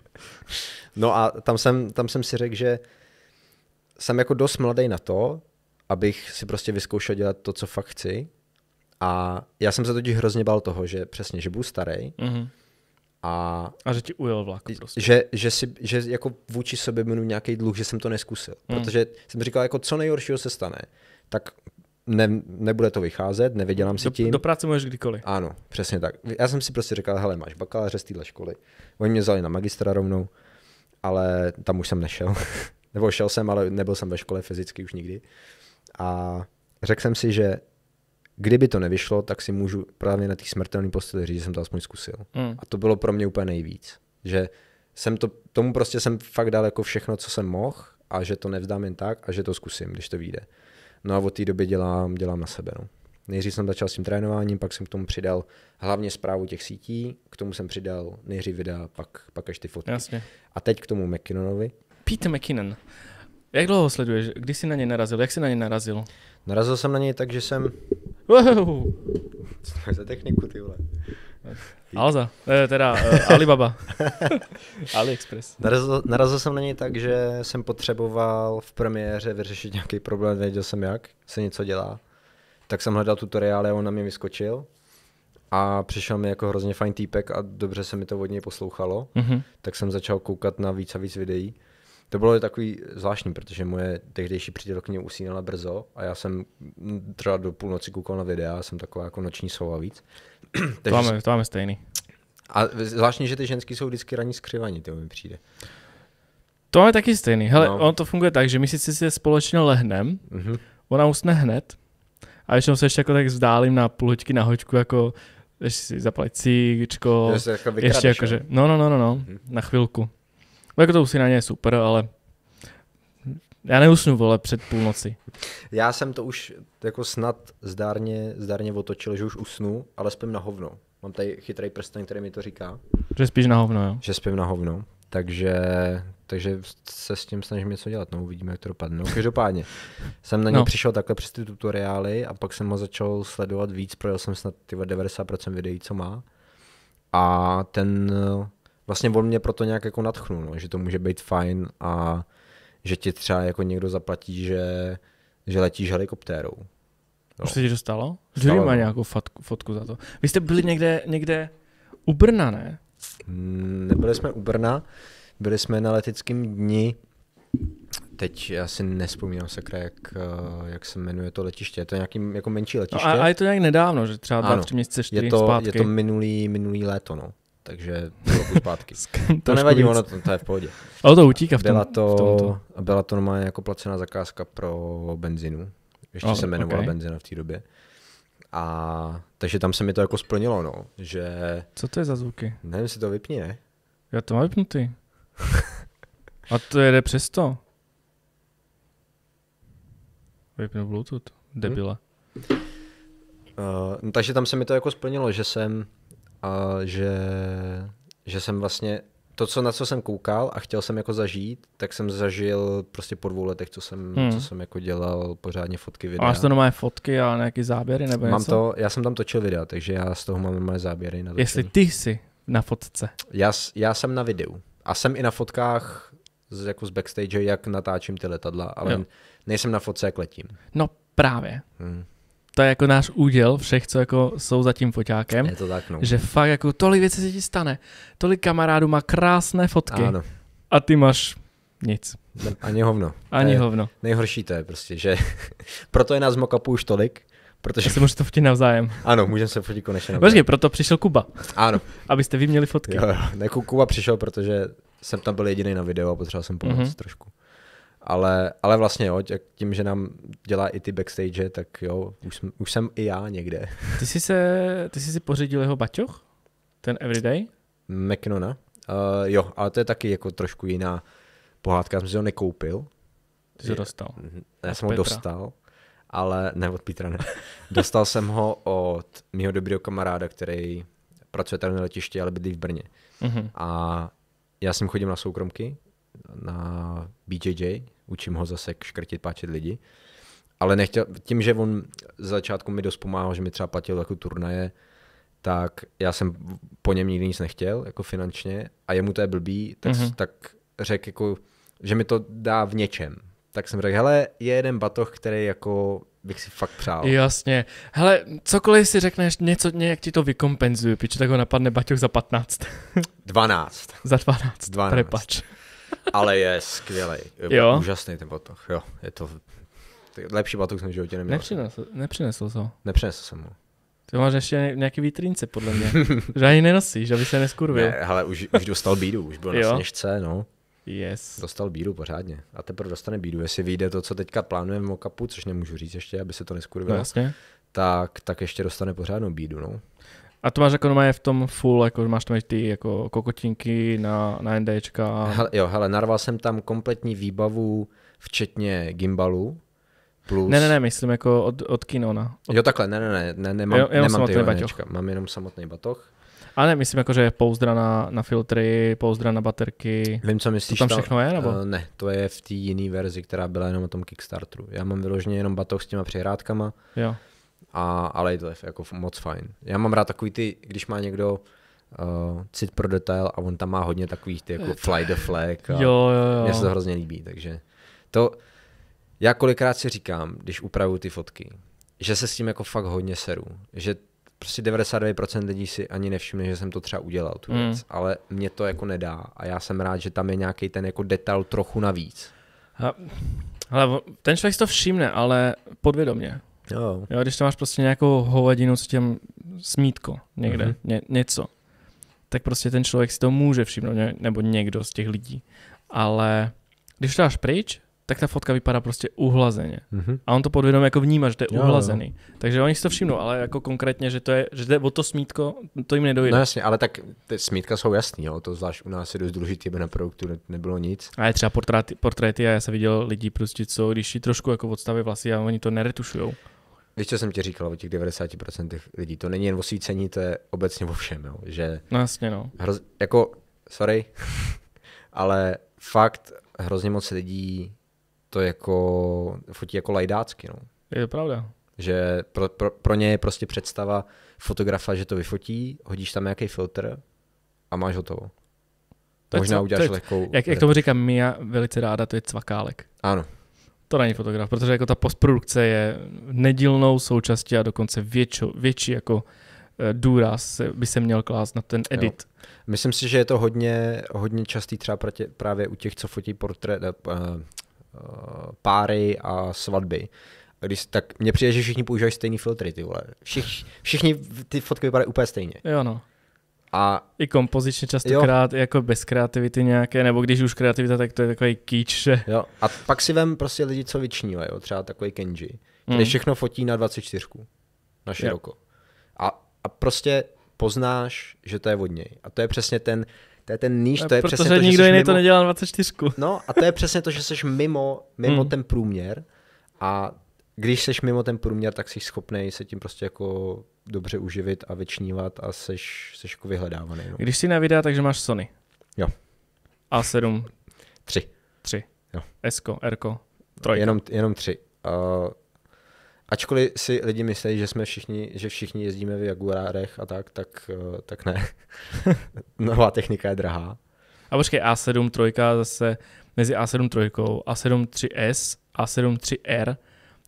no a tam jsem, tam jsem si řekl, že jsem jako dost mladý na to, abych si prostě vyzkoušel dělat to, co fakt chci. A já jsem se totiž hrozně bál toho, že přesně, že budu starý. Mm-hmm. A, a že ti ujel vlak prostě. Že, že, si, že jako vůči sobě minu nějaký dluh, že jsem to neskusil. Mm. Protože jsem říkal, jako co nejhoršího se stane, tak ne, nebude to vycházet, nevydělám si do, tím. Do práce můžeš kdykoliv. Ano, přesně tak. Já jsem si prostě říkal, hele, máš bakaláře z téhle školy. Oni mě vzali na magistra rovnou, ale tam už jsem nešel. Nebo šel jsem, ale nebyl jsem ve škole fyzicky už nikdy. A řekl jsem si, že kdyby to nevyšlo, tak si můžu právě na těch smrtelných posteli říct, že jsem to aspoň zkusil. Mm. A to bylo pro mě úplně nejvíc. Že jsem to, tomu prostě jsem fakt dal jako všechno, co jsem mohl a že to nevzdám jen tak a že to zkusím, když to vyjde. No a od té doby dělám, dělám na sebe. No. Nejdřív jsem začal s tím trénováním, pak jsem k tomu přidal hlavně zprávu těch sítí, k tomu jsem přidal nejdřív videa, pak, pak až ty fotky. Jasně. A teď k tomu McKinnonovi. Pete McKinnon. Jak dlouho sleduješ? Kdy jsi na něj narazil? Jak jsi na něj narazil? Narazil jsem na něj tak, že jsem... Wow. Co za techniku, ty vole. Alza, e, teda e, Alibaba. AliExpress. Narazil, narazil jsem na něj tak, že jsem potřeboval v premiéře vyřešit nějaký problém, nevěděl jsem jak, se něco dělá. Tak jsem hledal tutoriál, a on na mě vyskočil a přišel mi jako hrozně fajn týpek a dobře se mi to od něj poslouchalo, mm-hmm. tak jsem začal koukat na víc a víc videí to bylo takový zvláštní, protože moje tehdejší přítelkyně usínala brzo a já jsem třeba do půlnoci koukal na videa, jsem taková jako noční sova víc. Takže... To, máme, to máme stejný. A zvláštní, že ty ženský jsou vždycky raní skřivaní, to mi přijde. To máme taky stejný. Hele, no. ono to funguje tak, že my si se společně lehnem, mm-hmm. ona usne hned a většinou se ještě jako tak vzdálím na půl hoďky na hoďku, jako ještě si zapalit cíčko, ještě jako, že, no, no, no, no, no, mm-hmm. na chvilku. No, jako to na je super, ale já neusnu, vole, před půlnoci. Já jsem to už jako snad zdárně, zdárně otočil, že už usnu, ale spím na hovno. Mám tady chytrý prsten, který mi to říká. Že spíš na hovno, jo? Že spím na hovno. Takže, takže se s tím snažím něco dělat, no uvidíme, jak to dopadne. No, každopádně jsem na ně no. přišel takhle přes ty tutoriály a pak jsem ho začal sledovat víc, projel jsem snad 90% videí, co má. A ten vlastně on mě proto nějak jako natchnul, no, že to může být fajn a že ti třeba jako někdo zaplatí, že, že letíš helikoptérou. No. Už se ti dostalo? Jury má no. nějakou fotku, fotku za to. Vy jste byli někde, někde u Brna, ne? Mm, nebyli jsme u Brna, byli jsme na letickém dni. Teď já si nespomínám sakra, jak, eh, jak se jmenuje to letiště. Je to nějaký jako menší no, letiště. No a, a, je to nějak nedávno, že třeba dva, tři měsíce, čtyři je to, zpátky. Je to minulý, minulý léto, no takže roku zpátky. to nevadí, ono to, to je v pohodě. Ale to utíká v tom. Byla to, v tomto. byla to normálně jako placená zakázka pro benzinu. Ještě oh, se jmenovala okay. benzina v té době. A takže tam se mi to jako splnilo, no, že... Co to je za zvuky? Nevím, si to vypni, ne? Já to mám vypnutý. A to jede přes to. Vypnu Bluetooth, debile. Hmm? Uh, no, takže tam se mi to jako splnilo, že jsem a že, že jsem vlastně to, co, na co jsem koukal a chtěl jsem jako zažít, tak jsem zažil prostě po dvou letech, co jsem, hmm. co jsem jako dělal pořádně fotky, videa. máš to normálně fotky a nějaký záběry nebo mám to, já jsem tam točil videa, takže já z toho mám normálně záběry. Na Jestli ty jsi na fotce? Já, já jsem na videu a jsem i na fotkách z, jako z backstage, jak natáčím ty letadla, ale jo. nejsem na fotce, jak letím. No právě. Hmm to je jako náš úděl všech, co jako jsou za tím foťákem. Je to tak, no. Že fakt jako tolik věcí se ti stane. Tolik kamarádů má krásné fotky. Ano. A ty máš nic. Ani hovno. Ani je, hovno. Nejhorší to je prostě, že proto je nás v už tolik, Protože... se můžete fotit navzájem. Ano, můžeme se fotit konečně navzájem. Počkej, proto přišel Kuba. Ano. Abyste vy měli fotky. Jo, jo. Ne, Kuba přišel, protože jsem tam byl jediný na video a potřeboval jsem pomoct mm-hmm. trošku. Ale, ale vlastně jo, tím, že nám dělá i ty backstage, tak jo, už jsem, už jsem i já někde. Ty jsi, se, ty jsi si pořídil jeho baťoch? Ten Everyday? McNona? Uh, eh, jo, ale to je taky jako trošku jiná pohádka. Já jsem si ho nekoupil. Ty jsi ho dostal. Mhm, já jsem ho Petra. dostal, ale ne od Petra, ne. dostal jsem ho od mého dobrého kamaráda, který pracuje tady na letišti, ale bydlí v Brně. Uh-huh. A já s ním chodím na soukromky na BJJ, učím ho zase škrtit páčet lidi. Ale nechtěl, tím, že on z začátku mi dost pomáhal, že mi třeba platil jako turnaje, tak já jsem po něm nikdy nic nechtěl, jako finančně, a jemu to je blbý, tak, mm-hmm. tak řekl, jako, že mi to dá v něčem. Tak jsem řekl, hele, je jeden batoh, který jako bych si fakt přál. Jasně. Hele, cokoliv si řekneš, něco nějak ti to vykompenzuje, protože tak ho napadne batoh za 15. 12. za 12. 12. Prepač ale je skvělý. Je jo? úžasný ten batoh. Jo, je to lepší batoh jsem v životě neměl. Nepřinesl, nepřinesl jsem ho. Nepřinesl jsem ho. Ty máš ještě nějaký vítrince, podle mě. že ani nenosíš, aby se neskurvil. Ne, ale už, už dostal bídu, už byl na sněžce, no. Yes. Dostal bídu pořádně. A teprve dostane bídu, jestli vyjde to, co teďka plánujeme v mokapu, což nemůžu říct ještě, aby se to neskurvilo. No, vlastně. Tak, tak ještě dostane pořádnou bídu, no. A to máš jako normálně v tom full, jako máš tam ty jako kokotinky na, na NDčka. Hele, jo, hele, narval jsem tam kompletní výbavu, včetně gimbalu plus... Ne, ne, ne, myslím jako od, od kinona. Od... Jo, takhle, ne, ne, ne, ne nemám, jo, nemám ty mám jenom samotný batoh. A ne, myslím jako, že je pouzdra na, na filtry, pouzdra na baterky. Vím, co myslíš. To tam všechno je, nebo? Uh, ne, to je v té jiné verzi, která byla jenom o tom Kickstarteru. Já mám vyloženě jenom batoh s těma přehrádkama. Jo a, ale je to jako moc fajn. Já mám rád takový ty, když má někdo uh, cit pro detail a on tam má hodně takových ty jako eh, fly the flag. A jo, jo, jo. Mně se to hrozně líbí, takže to, já kolikrát si říkám, když upravuju ty fotky, že se s tím jako fakt hodně seru, že prostě 92% lidí si ani nevšimne, že jsem to třeba udělal, tu mm. věc, mm. ale mě to jako nedá a já jsem rád, že tam je nějaký ten jako detail trochu navíc. A, ale ten člověk si to všimne, ale podvědomě. Jo. jo když tam máš prostě nějakou hovadinu, co těm smítko někde, mm-hmm. ně, něco, tak prostě ten člověk si to může všimnout, nebo někdo z těch lidí. Ale když to dáš pryč, tak ta fotka vypadá prostě uhlazeně. Mm-hmm. A on to podvědomě jako vnímá, že to je jo, uhlazený. Jo. Takže oni si to všimnou, ale jako konkrétně, že to je, že jde o to smítko, to jim nedojde. No jasně, ale tak ty smítka jsou jasný, jo? to zvlášť u nás je dost důležitý, aby na produktu ne, nebylo nic. A je třeba portréty, portréty a já jsem viděl lidi prostě, co když si trošku jako odstaví vlasy a oni to neretušujou. Víš, co jsem ti říkal o těch 90% lidí? To není jen svícení, to je obecně o všem, jo? že... No jasně, no. Hroz, jako, sorry, ale fakt hrozně moc lidí to jako fotí jako lajdácky, no. Je to pravda. Že pro, pro, pro ně je prostě představa fotografa, že to vyfotí, hodíš tam nějaký filtr a máš hotovo. To Možná co, uděláš to je, lehkou... Jak, jak tomu říkám Mia velice ráda, to je cvakálek. Ano, to není fotograf, protože jako ta postprodukce je nedílnou součástí a dokonce větši, větší jako eh, důraz by se měl klást na ten edit. Jo. Myslím si, že je to hodně, hodně častý třeba právě u těch, co fotí portrét, eh, eh, páry a svatby. Když, tak mně přijde, že všichni používají stejný filtry, ty vole. Všich, všichni ty fotky vypadají úplně stejně. Jo no. A I kompozičně častokrát jo. jako bez kreativity nějaké, nebo když už kreativita, tak to je takový kýč. Jo. A pak si vem prostě lidi, co vyčnívají, třeba takový Kenji, který mm. všechno fotí na 24, na široko. A, a prostě poznáš, že to je od něj. A to je přesně ten, to je ten níž, to je přesně to, že nikdo jiný mimo... to nedělal 24. No a to je přesně to, že jsi mimo, mimo mm. ten průměr a když seš mimo ten průměr, tak jsi schopný se tím prostě jako dobře uživit a vyčnívat a seš, seš jako vyhledávaný. No. Když si na videa, takže máš Sony. Jo. A7. Tři. Tři. Jo. S-ko, R-ko, trojka. Jenom, jenom tři. A... ačkoliv si lidi myslí, že jsme všichni, že všichni jezdíme v Jaguarech a tak, tak, eh, tak ne. Nová technika je drahá. A počkej, A7 trojka zase mezi A7 trojkou, A7 3S, A7 3R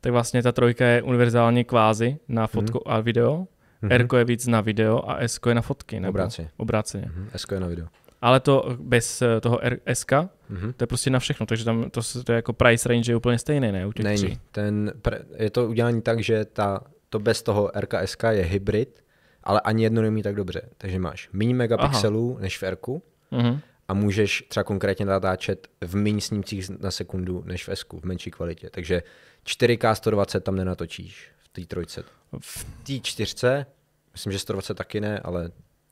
tak vlastně ta trojka je univerzálně kvázi na mhm. fotku mm-hmm. a video. Mm-hmm. Rko je víc na video a S je na fotky. Nebo obráceně. Obráceně. Mm-hmm. S je na video. Ale to bez eh, toho R- mm-hmm. to je prostě na všechno, takže tam to, to je jako price range je úplně stejný, ne? U těch Není. Tří. Ten, je to udělané tak, že ta, to bez toho RKSK je hybrid, ale ani jedno nemí tak dobře. Takže máš méně megapixelů Aha. než v R mm-hmm a můžeš třeba konkrétně natáčet v méně snímcích na sekundu než v S, v menší kvalitě. Takže 4K 120 tam nenatočíš v té trojce. V té čtyřce, myslím, že 120 taky ne, ale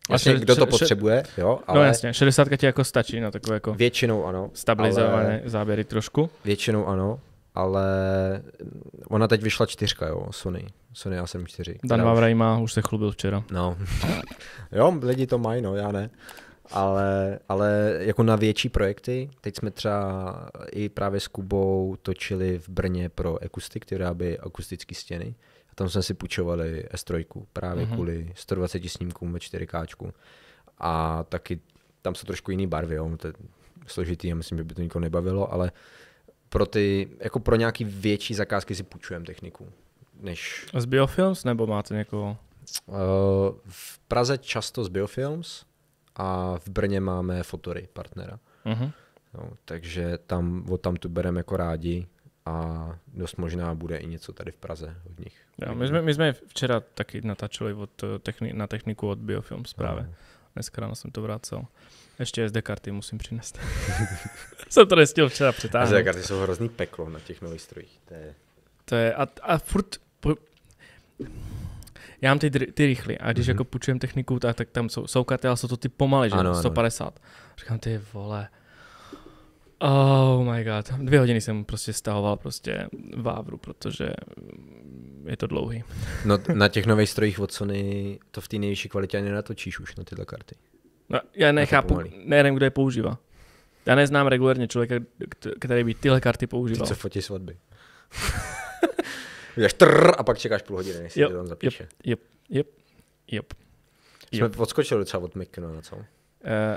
Jasně, kdo to potřebuje, jo, no ale... No jasně, 60 ti jako stačí na no, takové jako... Většinou ano. Stabilizované ale... záběry trošku. Většinou ano, ale ona teď vyšla čtyřka, jo, Sony, Sony a IV. Dan Vavra má, už se chlubil včera. No, jo, lidi to mají, no, já ne ale, ale jako na větší projekty, teď jsme třeba i právě s Kubou točili v Brně pro akusty, která by akustické stěny. A tam jsme si půjčovali S3 právě mm-hmm. kvůli 120 snímkům ve 4K. A taky tam jsou trošku jiný barvy, jo. to je složitý, já myslím, že by to nikoho nebavilo, ale pro ty, jako pro nějaký větší zakázky si půjčujeme techniku. Než... Z Biofilms nebo máte někoho? Uh, v Praze často z Biofilms, a v Brně máme Fotory partnera. Uh-huh. No, takže tam, od tam tu bereme jako rádi a dost možná bude i něco tady v Praze od nich. Jo, my, jsme, my jsme včera taky natáčeli od eh, techni, na techniku od Biofilm Uh-huh. No. Dneska ráno jsem to vracel. Ještě SD karty musím přinést. jsem to nestil včera přetáhnout. SD karty jsou hrozný peklo na těch nových strojích. To je, to je a, a furt po, já mám ty, ty rychlé a když mm-hmm. jako půjčujem techniku, tak, tak tam jsou, jsou karty, ale jsou to ty pomaly, že? Ano, 150. Ano. Říkám, ty vole. Oh my god. Dvě hodiny jsem prostě stahoval prostě vávru, protože je to dlouhý. No na těch nových strojích od Sony to v té nejvyšší kvalitě ani natočíš už na tyhle karty. No, já nechápu, nevím, kdo je používá. Já neznám regulárně člověka, který by tyhle karty používal. Ty, co fotí svatby. Uděláš trrr a pak čekáš půl hodiny, než se yep, to tam zapíše. Yep, yep, yep, yep. Jsme yep. odskočili třeba od Mikno, no co? Uh,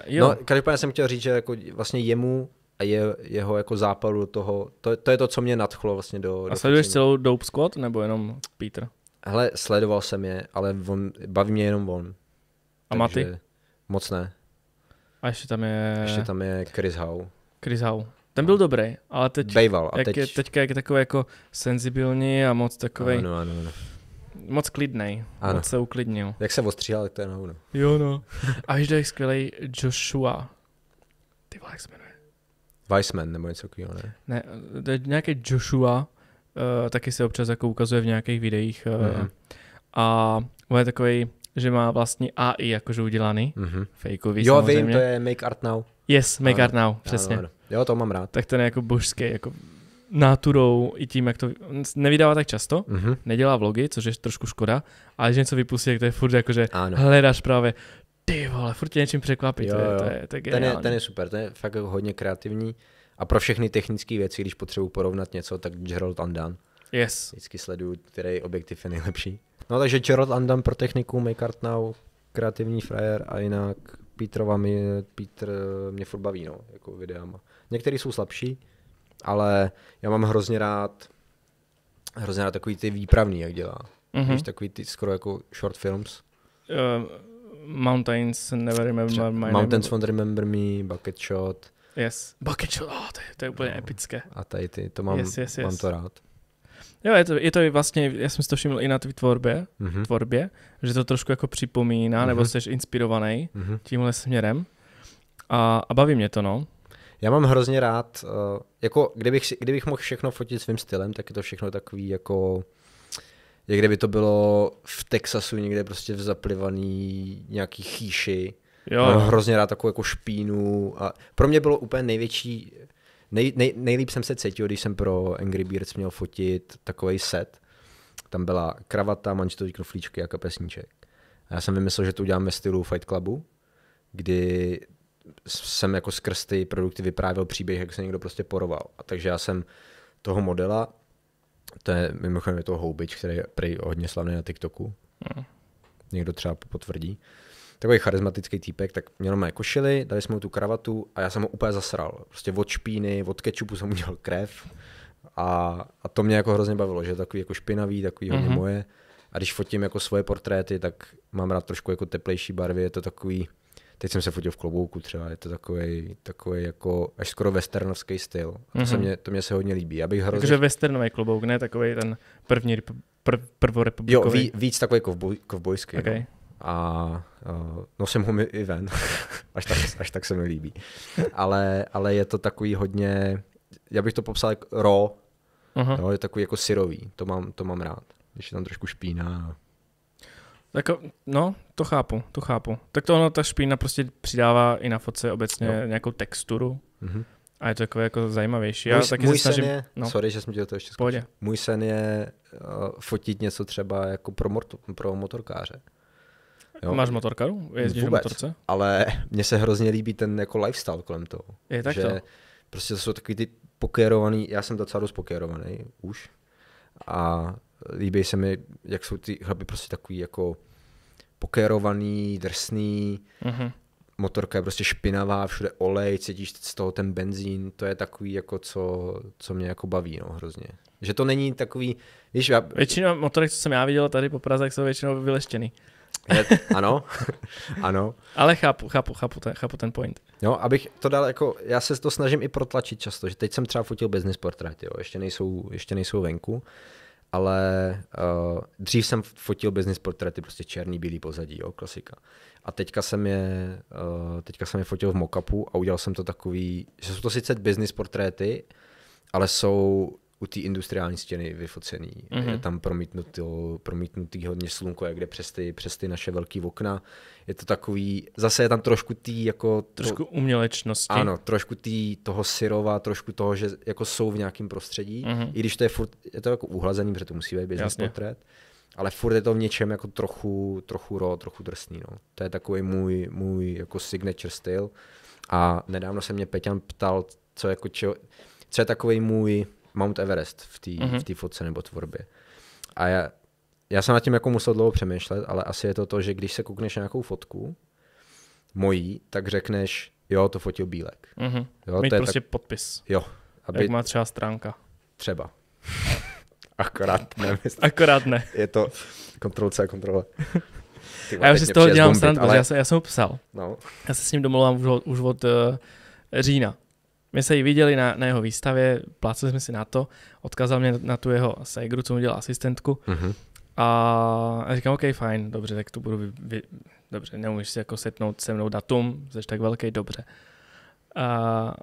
jo. No, každopádně jsem chtěl říct, že jako vlastně jemu a je, jeho jako zápalu do toho, to, to je to, co mě nadchlo vlastně do... A sleduješ do celou Dope Squad nebo jenom Peter? Hele, sledoval jsem je, ale on, baví mě jenom on. A Maty? Moc ne. A ještě tam je... Ještě tam je Chris Howe. Chris Howe. Ten byl dobrý, ale teď, Bejval, a jak teď... Je, teďka je takový jako senzibilní a moc takový. Ano, ano, ano. Moc klidnej, ano. moc se uklidnil. Jak se ostříhal, tak to je na hovno. Jo no. A ještě je skvělý Joshua. Ty vole, jak se jmenuje? Weissman nebo něco takového, ne? Ne, to je nějaký Joshua, uh, taky se občas jako ukazuje v nějakých videích. Uh, mm-hmm. A on je takový, že má vlastní AI jakože udělaný, mm-hmm. fejkový Jo, samozřejmě. vím, to je Make Art Now. Yes, Make ano, Art Now, přesně. Ano, ano. Jo, to mám rád. Tak ten je jako božský, jako náturou i tím, jak to nevydává tak často, mm-hmm. nedělá vlogy, což je trošku škoda, ale že něco vypustí, tak to je furt jako, že ano. hledáš právě ty vole, furt tě něčím překvapit, jo, jo. to je, to je, to je ten, je, ten je super, ten je fakt jako hodně kreativní a pro všechny technické věci, když potřebuji porovnat něco, tak Gerald Andan. Yes. Vždycky sleduju, který objektiv je nejlepší. No takže Gerald Andan pro techniku, Make Art Now, kreativní frajer a jinak Petrova mi, Petr mě furt baví, no, jako videama. Některý jsou slabší, ale já mám hrozně rád, hrozně rád takový ty výpravný, jak dělá. Mm-hmm. Víš, takový ty skoro jako short films. Uh, mountains Never Remember My Mountains Won't Remember Me, Bucket Shot. Yes, Bucket Shot, oh, to, je, to je úplně no. epické. A tady ty, to mám, yes, yes, yes. mám to rád. Jo, je to, je to vlastně, já jsem si to všiml i na tvý tvorbě, mm-hmm. tvorbě že to trošku jako připomíná, mm-hmm. nebo jsi inspirovaný mm-hmm. tímhle směrem. A, a baví mě to, no. Já mám hrozně rád, eh, jako kdybych, kdybych mohl všechno fotit svým stylem, tak je to všechno takový jako, jak kdyby to bylo v Texasu někde prostě v zaplivaný nějaký chýši. Jo. Mám hrozně rád takovou jako špínu a pro mě bylo úplně největší nej, nej, nejlíp jsem se cítil, když jsem pro Angry Birds měl fotit takový set. Tam byla kravata, mančetový knoflíčky a kapesníček. A já jsem vymyslel, že to udělám ve stylu Fight Clubu, kdy jsem jako skrz ty produkty vyprávěl příběh, jak se někdo prostě poroval. A takže já jsem toho modela, to je mimochodem je to Houbič, který je prý hodně slavný na TikToku. Hmm. Někdo třeba potvrdí. Uh, takový charismatický týpek, tak měl mé košily, dali jsme mu tu kravatu a já jsem ho úplně zasral. Prostě od špíny, od kečupu jsem udělal krev a, a to mě jako hrozně bavilo, že takový jako špinavý, takový hodně mm-hmm. moje. A když fotím jako svoje portréty, tak mám rád trošku jako teplejší barvy, je to takový, teď jsem se fotil v klobouku třeba, je to takový, takový jako až skoro westernovský styl. A to, mm-hmm. se mhm. mě, to mě se hodně líbí. Já bych hrozně... Takže westernový klobouk, ne takový ten první, prv, prvorepublikový. Jo, ví, víc takový kovboj, kovbojský. No. Okay. No a uh, nosím ho mi i ven, až, tak, až tak se mi líbí. Ale, ale je to takový hodně, já bych to popsal jako raw, uh-huh. No, je takový jako syrový, to mám, to mám rád, když je tam trošku špína. Tak eh, no, to chápu, to chápu. Tak to ono, ta špína prostě přidává i na fotce obecně no. nějakou texturu. Uh-huh. A je to takové jako zajímavější. Já můj, taky můj se snažím, sen je, no. sorry, že jsem ti do ještě Můj sen je uh, fotit něco třeba jako pro, mortu, pro motorkáře. Jo. Máš motorkaru? Jezdíš Vůbec, na motorce? ale mně se hrozně líbí ten jako lifestyle kolem toho. Je tak že to? Prostě to jsou takový ty pokérovaný, já jsem docela dost pokérovaný už a líbí se mi, jak jsou ty chlapi prostě takový jako pokérovaný, drsný, mm-hmm. motorka je prostě špinavá, všude olej, cítíš z toho ten benzín, to je takový jako co, co mě jako baví no, hrozně. Že to není takový, víš, já... Většina motorek, co jsem já viděl tady po Praze, jsou většinou vyleštěný. Je, ano, ano. Ale chápu, chápu, chápu, ten, chápu ten point. No, abych to dal jako, já se to snažím i protlačit často, že teď jsem třeba fotil business portrét, jo, ještě nejsou, ještě nejsou venku, ale uh, dřív jsem fotil business portréty, prostě černý, bílý pozadí, jo, klasika. A teďka jsem je, uh, teďka jsem je fotil v mockupu a udělal jsem to takový, že jsou to sice business portréty, ale jsou u té industriální stěny vyfocený. Mm-hmm. Je tam promítnutý, promítnutý hodně slunko, jak jde přes ty, přes ty naše velké okna. Je to takový, zase je tam trošku tý jako... Trošku to, umělečnosti. Ano, trošku tý toho syrova, trošku toho, že jako jsou v nějakém prostředí. Mm-hmm. I když to je furt, je to jako uhlazený, protože to musí být business Jasně. portrét. Ale furt je to v něčem jako trochu, trochu ro, trochu drsný. No. To je takový můj, můj jako signature styl. A nedávno se mě Peťan ptal, co, jako, čo, co je takový můj Mount Everest v té mm-hmm. fotce nebo tvorbě. A já, já jsem nad tím jako musel dlouho přemýšlet, ale asi je to to, že když se koukneš na nějakou fotku mojí, tak řekneš, jo, to fotil Bílek. Mm-hmm. Jo, Mít to je prostě tak... podpis. Jo. Aby... Jak má třeba stránka. Třeba. Akorát ne. Akorát ne. Je to kontrol C, kontrola. A já už si z toho dělám stránku, ale... já, jsem, já jsem ho psal. No. Já se s ním domluvám už od, už od uh, října. My se ji viděli na, na jeho výstavě, pláceli jsme si na to, odkázal mě na tu jeho segru, co mu dělal asistentku. Mm-hmm. A říkám, OK, fajn, dobře, tak to budu, vy, vy, dobře, neumíš si jako setnout se mnou datum, jsi tak velký, dobře. A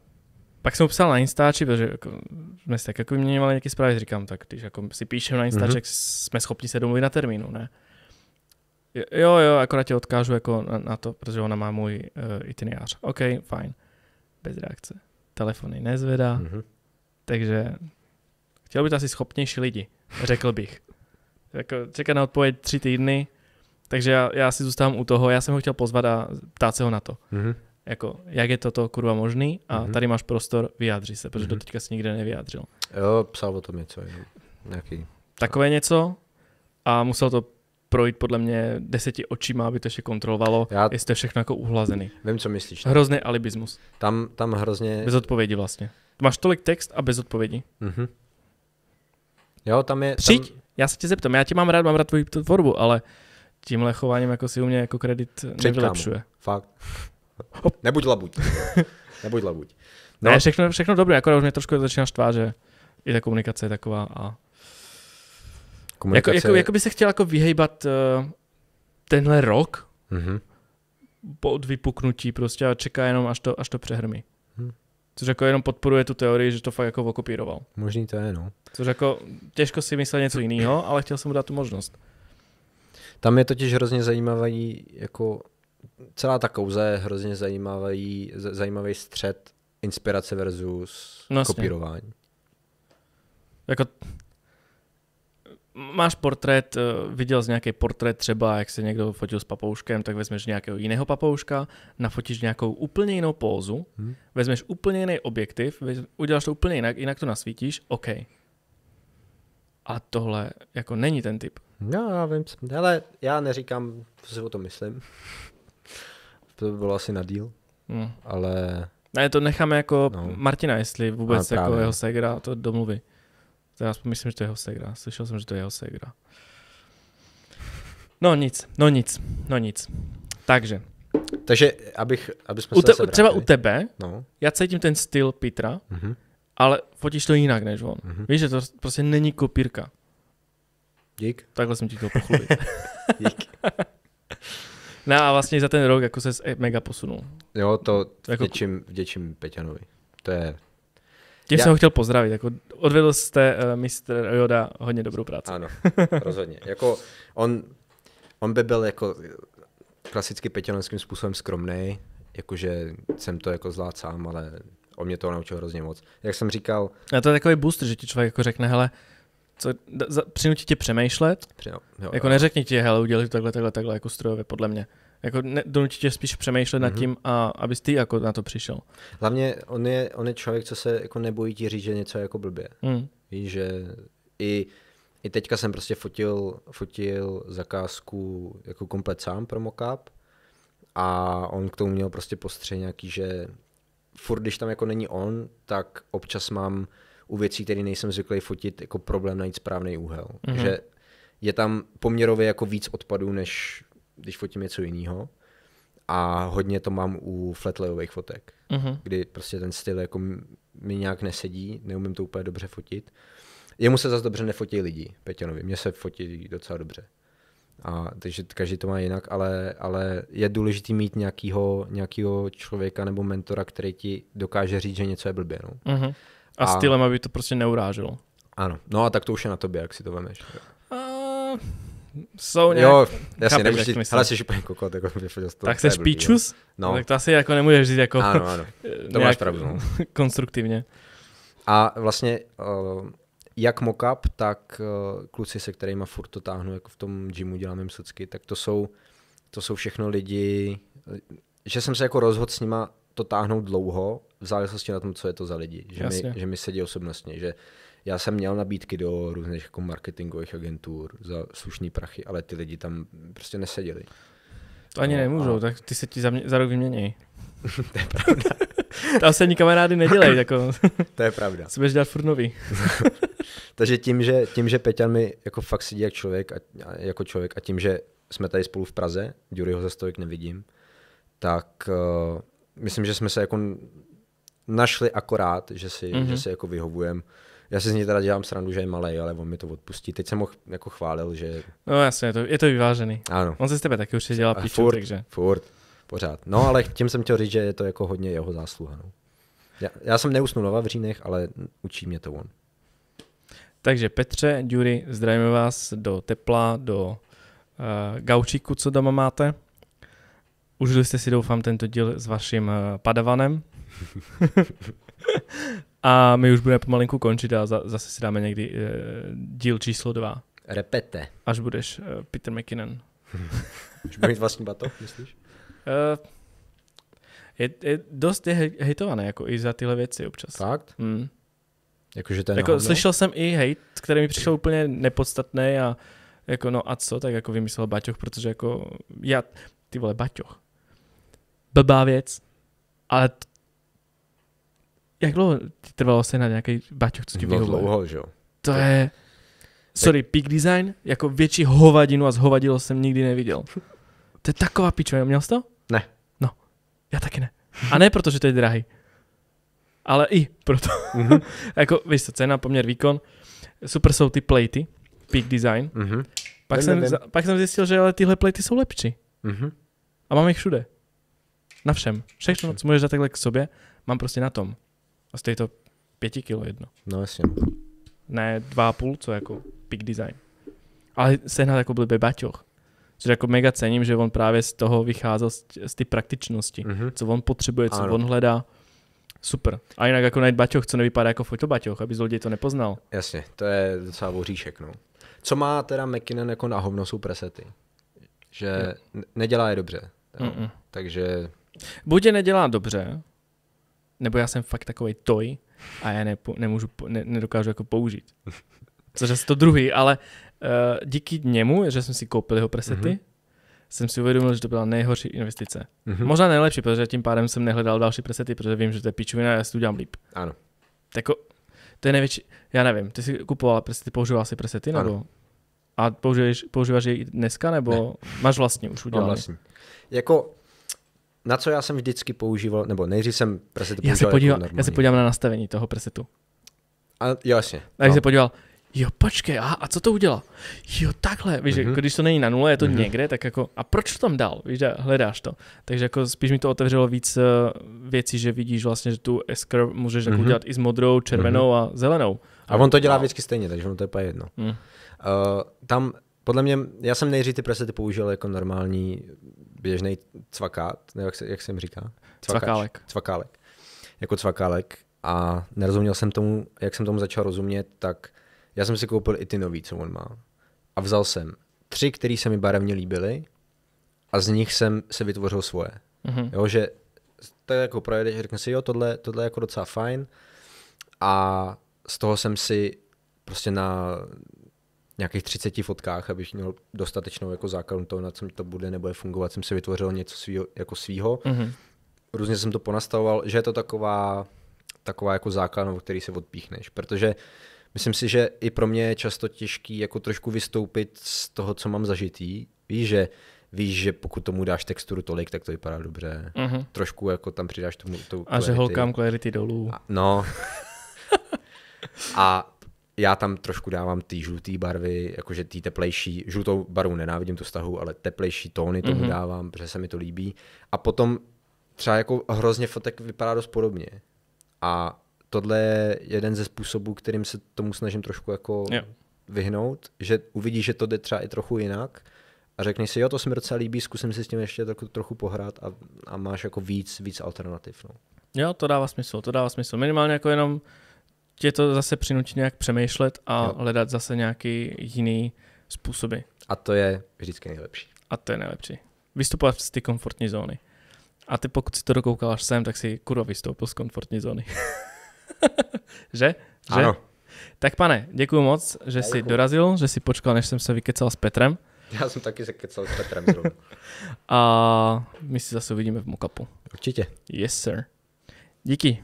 pak jsem mu psal na Instači, protože jako, jsme si tak jako měli nějaké zprávy, říkám, tak když jako si píšeme na Instači, mm-hmm. jsme schopni se domluvit na termínu, ne? Jo, jo, akorát tě odkážu jako na, na to, protože ona má můj uh, itinerář. OK, fajn. Bez reakce telefony nezvedá, mm-hmm. takže chtěl bych asi schopnější lidi, řekl bych. Jako na odpověď tři týdny, takže já, já si zůstávám u toho, já jsem ho chtěl pozvat a ptát se ho na to. Mm-hmm. Jako, jak je toto kurva možný a mm-hmm. tady máš prostor, vyjádři se, protože mm-hmm. doteďka si nikde nevyjádřil. Jo, psal o tom něco, nějaký. Takové něco a musel to projít podle mě deseti očima, aby to ještě kontrolovalo, Já... jestli to všechno jako uhlazený. Vím, co myslíš. Ne? Hrozný alibismus. Tam, tam hrozně... Bez odpovědi vlastně. Máš tolik text a bez odpovědi. Mm-hmm. Jo, tam je... Přijď, tam... já se tě zeptám, já tě mám rád, mám rád tvoji tvorbu, ale tímhle chováním jako si u mě jako kredit nevylepšuje. Fakt. Hop. Nebuď labuť. Nebuď labuť. No. Ne, všechno, všechno dobré, akorát už mě trošku začíná štvát, že i ta komunikace je taková a jako- komunikace... Jako, jako, jako by se chtěl jako vyhejbat uh, tenhle rok mm-hmm. od vypuknutí prostě a čeká jenom, až to, až to přehrmí. Mm. Což jako jenom podporuje tu teorii, že to fakt jako okopíroval. Možný to je, no. Což jako těžko si myslel něco jiného, ale chtěl jsem mu dát tu možnost. Tam je totiž hrozně zajímavý, jako celá ta kouze je hrozně zajímavý, zajímavý střed inspirace versus no, kopírování. Jako máš portrét, eh, viděl z nějaký portrét třeba, jak se někdo fotil s papouškem, tak vezmeš nějakého jiného papouška, nafotíš nějakou úplně jinou pózu, hmm. vezmeš úplně jiný objektiv, uděláš to úplně jinak, jinak to nasvítíš, OK. A tohle jako není ten typ. No, já vím, ale já neříkám, co si o tom myslím. To by bylo asi na díl, hmm. ale... Ne, to necháme jako no. Martina, jestli vůbec jako jeho segra to domluví. To já myslím, že to je jeho segra. Slyšel jsem, že to je jeho segra. No nic, no nic, no nic. Takže. Takže, abych, aby jsme u te, se Třeba u tebe, no. já cítím ten styl Petra, mm-hmm. ale fotíš to jinak než on. Mm-hmm. Víš, že to prostě není kopírka. Dík. Takhle jsem ti to pochlubil. Dík. no a vlastně za ten rok jako se mega posunul. Jo, to jako vděčím, vděčím Peťanovi. To je tím Já... jsem ho chtěl pozdravit. Jako odvedl jste uh, mistr Joda hodně dobrou práci. Ano, rozhodně. jako on, on by byl jako klasicky petělenským způsobem skromný, jakože jsem to jako zlát sám, ale o mě to naučil hrozně moc. Jak jsem říkal... A to je takový boost, že ti člověk jako řekne, hele, co, za, přinutí tě přemýšlet, Při, jo, no, jo, jako jo. neřekni ti, hele, udělej to takhle, takhle, takhle, jako strojově, podle mě. Jako ne, tě spíš přemýšlet mm-hmm. nad mhm. tím, a abys ty jako na to přišel. Hlavně on je, on je člověk, co se jako nebojí ti říct, že něco je jako blbě. Mm. Víš, že i, i teďka jsem prostě fotil, fotil zakázku jako komplet sám pro mockup a on k tomu měl prostě postřeh nějaký, že furt, když tam jako není on, tak občas mám u věcí, které nejsem zvyklý fotit, jako problém najít správný úhel. Mm-hmm. Že je tam poměrově jako víc odpadů, než když fotím něco jiného. A hodně to mám u flatlayových fotek, uh-huh. kdy prostě ten styl jako mi nějak nesedí, neumím to úplně dobře fotit. Jemu se zase dobře nefotí lidi, Peťanovi, mně se fotí docela dobře. A, takže každý to má jinak, ale, ale je důležité mít nějakého nějakýho člověka nebo mentora, který ti dokáže říct, že něco je blbě. No. Uh-huh. A, a stylem, aby to prostě neuráželo. Ano, no a tak to už je na tobě, jak si to vemeš. Uh jsou nějak... Jo, jasně, nemůžeš říct, hele, jsi úplně kokot, jako to, Tak jsi no. píčus? No. Tak to asi jako nemůžeš říct jako... Ano, ano, to máš pravdu. No. konstruktivně. A vlastně uh, jak mockup, tak uh, kluci, se kterými furt to táhnu, jako v tom gymu dělám jim socky, tak to jsou, to jsou všechno lidi, eh, že jsem se jako rozhodl s nima to táhnout dlouho, v závislosti na tom, co je to za lidi. Že, mi, že mi sedí osobnostně, že já jsem měl nabídky do různých jako marketingových agentur za slušný prachy, ale ty lidi tam prostě neseděli. To ani no, nemůžou, a... tak ty se ti za, mě, za rok vymění. to je pravda. tam se ani kamarády nedělej. Jako. to je pravda. Co budeš dělat furt nový. Takže tím, že, tím, že Peťan mi jako fakt sedí jak člověk, a, jako člověk a tím, že jsme tady spolu v Praze, ho za stojek nevidím, tak uh, myslím, že jsme se jako našli akorát, že si, mm-hmm. že mhm. si jako vyhovujeme já si z něj teda dělám srandu, že je malý, ale on mi to odpustí. Teď jsem ho jako chválil, že... No jasně, je to, je to vyvážený. Ano. On se z tebe taky už dělá piču, furt, takže... Furt, pořád. No ale tím jsem chtěl říct, že je to jako hodně jeho zásluha. No. Já, já jsem neusnul na Vavřínech, ale učí mě to on. Takže Petře, Dury, zdravíme vás do tepla, do uh, gaučíku, co doma máte. Užili jste si, doufám, tento díl s vaším uh, padavanem. A my už budeme pomalinku končit a za, zase si dáme někdy uh, díl číslo dva. Repete. Až budeš uh, Peter McKinnon. Už budeš mít vlastní batoh, myslíš? Uh, je, je, dost je hejtované jako i za tyhle věci občas. Fakt? Mm. Jako, že to je jako, slyšel jsem i hejt, který mi přišel úplně nepodstatný a jako no a co, tak jako vymyslel Baťoch, protože jako já, ty vole Baťoch, blbá věc, ale jak dlouho ti trvalo na nějaký baťoch, co ti no, vyhovuje? dlouho, že jo. To je, sorry, peak design, jako větší hovadinu a zhovadilo jsem nikdy neviděl. To je taková pičovina, měl jsi to? Ne. No, já taky ne. A ne protože to je drahý. Ale i proto. Mm-hmm. jako, víš co, cena, poměr, výkon. Super jsou ty platy, peak design. Mm-hmm. Pak, jsem, pak jsem zjistil, že ale tyhle platy jsou lepší. Mm-hmm. A mám jich všude. Na všem. Všechno, co můžeš dát takhle k sobě, mám prostě na tom. A stojí to pěti kilo jedno. No jasně. Ne, dva a půl, co jako peak design. Ale sehnat jako byl by baťoch. Což jako mega cením, že on právě z toho vycházel z, z ty praktičnosti, mm-hmm. co on potřebuje, co ano. on hledá. Super. A jinak jako najít baťoch, co nevypadá jako fotobaťoch, aby zloděj to nepoznal. Jasně, to je docela voříšek, no. Co má teda McKinnon jako na hovno jsou presety? Že no. nedělá je dobře. Mm-mm. Takže... Buď je nedělá dobře, nebo já jsem fakt takový toj a já nepo, nemůžu, ne, nedokážu jako použít. Což je to druhý, ale uh, díky němu, že jsem si koupil jeho presety, mm-hmm. jsem si uvědomil, že to byla nejhorší investice. Mm-hmm. Možná nejlepší, protože tím pádem jsem nehledal další presety, protože vím, že to je pičovina a já si to udělám líp. Ano. Tako, to je největší, já nevím, ty jsi kupoval presety, používal si presety ano. nebo? A používáš, používáš je i dneska, nebo ne. máš vlastně už udělané? Mám vlastně. Jako na co já jsem vždycky používal, nebo nejdřív jsem preset používal já se, jako podíval. jako já se podívám na nastavení toho presetu. A, jasně. A no. se podíval, jo počkej, aha, a co to udělal? Jo takhle, víš, mm-hmm. když to není na nule, je to mm-hmm. někde, tak jako, a proč to tam dal, víš, hledáš to. Takže jako spíš mi to otevřelo víc eh, věcí, že vidíš vlastně, že tu s můžeš mm-hmm. udělat i s modrou, červenou mm-hmm. a zelenou. A, a on to dělá no. vždycky stejně, takže ono to je jedno. Mm. Uh, tam podle mě, já jsem nejdřív ty presety použil jako normální běžný cvakát, nebo jak se, jak se jim říká? Cvakač, cvakálek. Cvakálek. Jako cvakálek a nerozuměl jsem tomu, jak jsem tomu začal rozumět, tak já jsem si koupil i ty nový, co on má. A vzal jsem tři, které se mi barevně líbily a z nich jsem se vytvořil svoje. Mm-hmm. Jo, že tak jako projedeš a řekne si, jo, tohle, tohle je jako docela fajn a z toho jsem si prostě na, nějakých 30 fotkách, abych měl dostatečnou jako základnu toho, na čem to bude nebo je fungovat, jsem si vytvořil něco svýho, jako svýho. Mm-hmm. Různě jsem to ponastavoval, že je to taková, taková jako základna, o který se odpíchneš, protože myslím si, že i pro mě je často těžký jako trošku vystoupit z toho, co mám zažitý. Víš, že víš, že pokud tomu dáš texturu tolik, tak to vypadá dobře. Uh-huh. Trošku jako tam přidáš tomu tu A clarity. že holkám clarity dolů. A, no. a já tam trošku dávám ty žluté barvy, jakože ty teplejší, žlutou barvu nenávidím tu stahu, ale teplejší tóny tomu mm-hmm. dávám, protože se mi to líbí. A potom třeba jako hrozně fotek vypadá dost podobně. A tohle je jeden ze způsobů, kterým se tomu snažím trošku jako jo. vyhnout, že uvidíš, že to jde třeba i trochu jinak a řekni si, jo, to se mi docela líbí, zkusím si s tím ještě trochu, trochu pohrát a, a máš jako víc, víc alternativ. No. Jo, to dává smysl, to dává smysl. Minimálně jako jenom tě to zase přinutí nějak přemýšlet a jo. hledat zase nějaký jiný způsoby. A to je vždycky nejlepší. A to je nejlepší. Vystupovat z ty komfortní zóny. A ty pokud si to dokoukal až sem, tak si kurva vystoupil z komfortní zóny. že? že? Ano. Tak pane, děkuji moc, že jsi dorazil, že jsi počkal, než jsem se vykecal s Petrem. Já jsem taky se kecal s Petrem a my si zase uvidíme v Mokapu. Určitě. Yes, sir. Díky.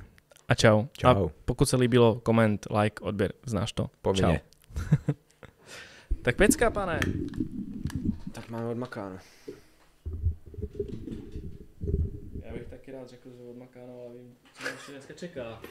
A čau. Čau. A pokud se líbilo, koment, like, odběr, znáš to. Povinně. Čau. tak pecka, pane. Tak máme odmakáno. Já bych taky rád řekl, že odmakáno, ale vím, co mě dneska čeká.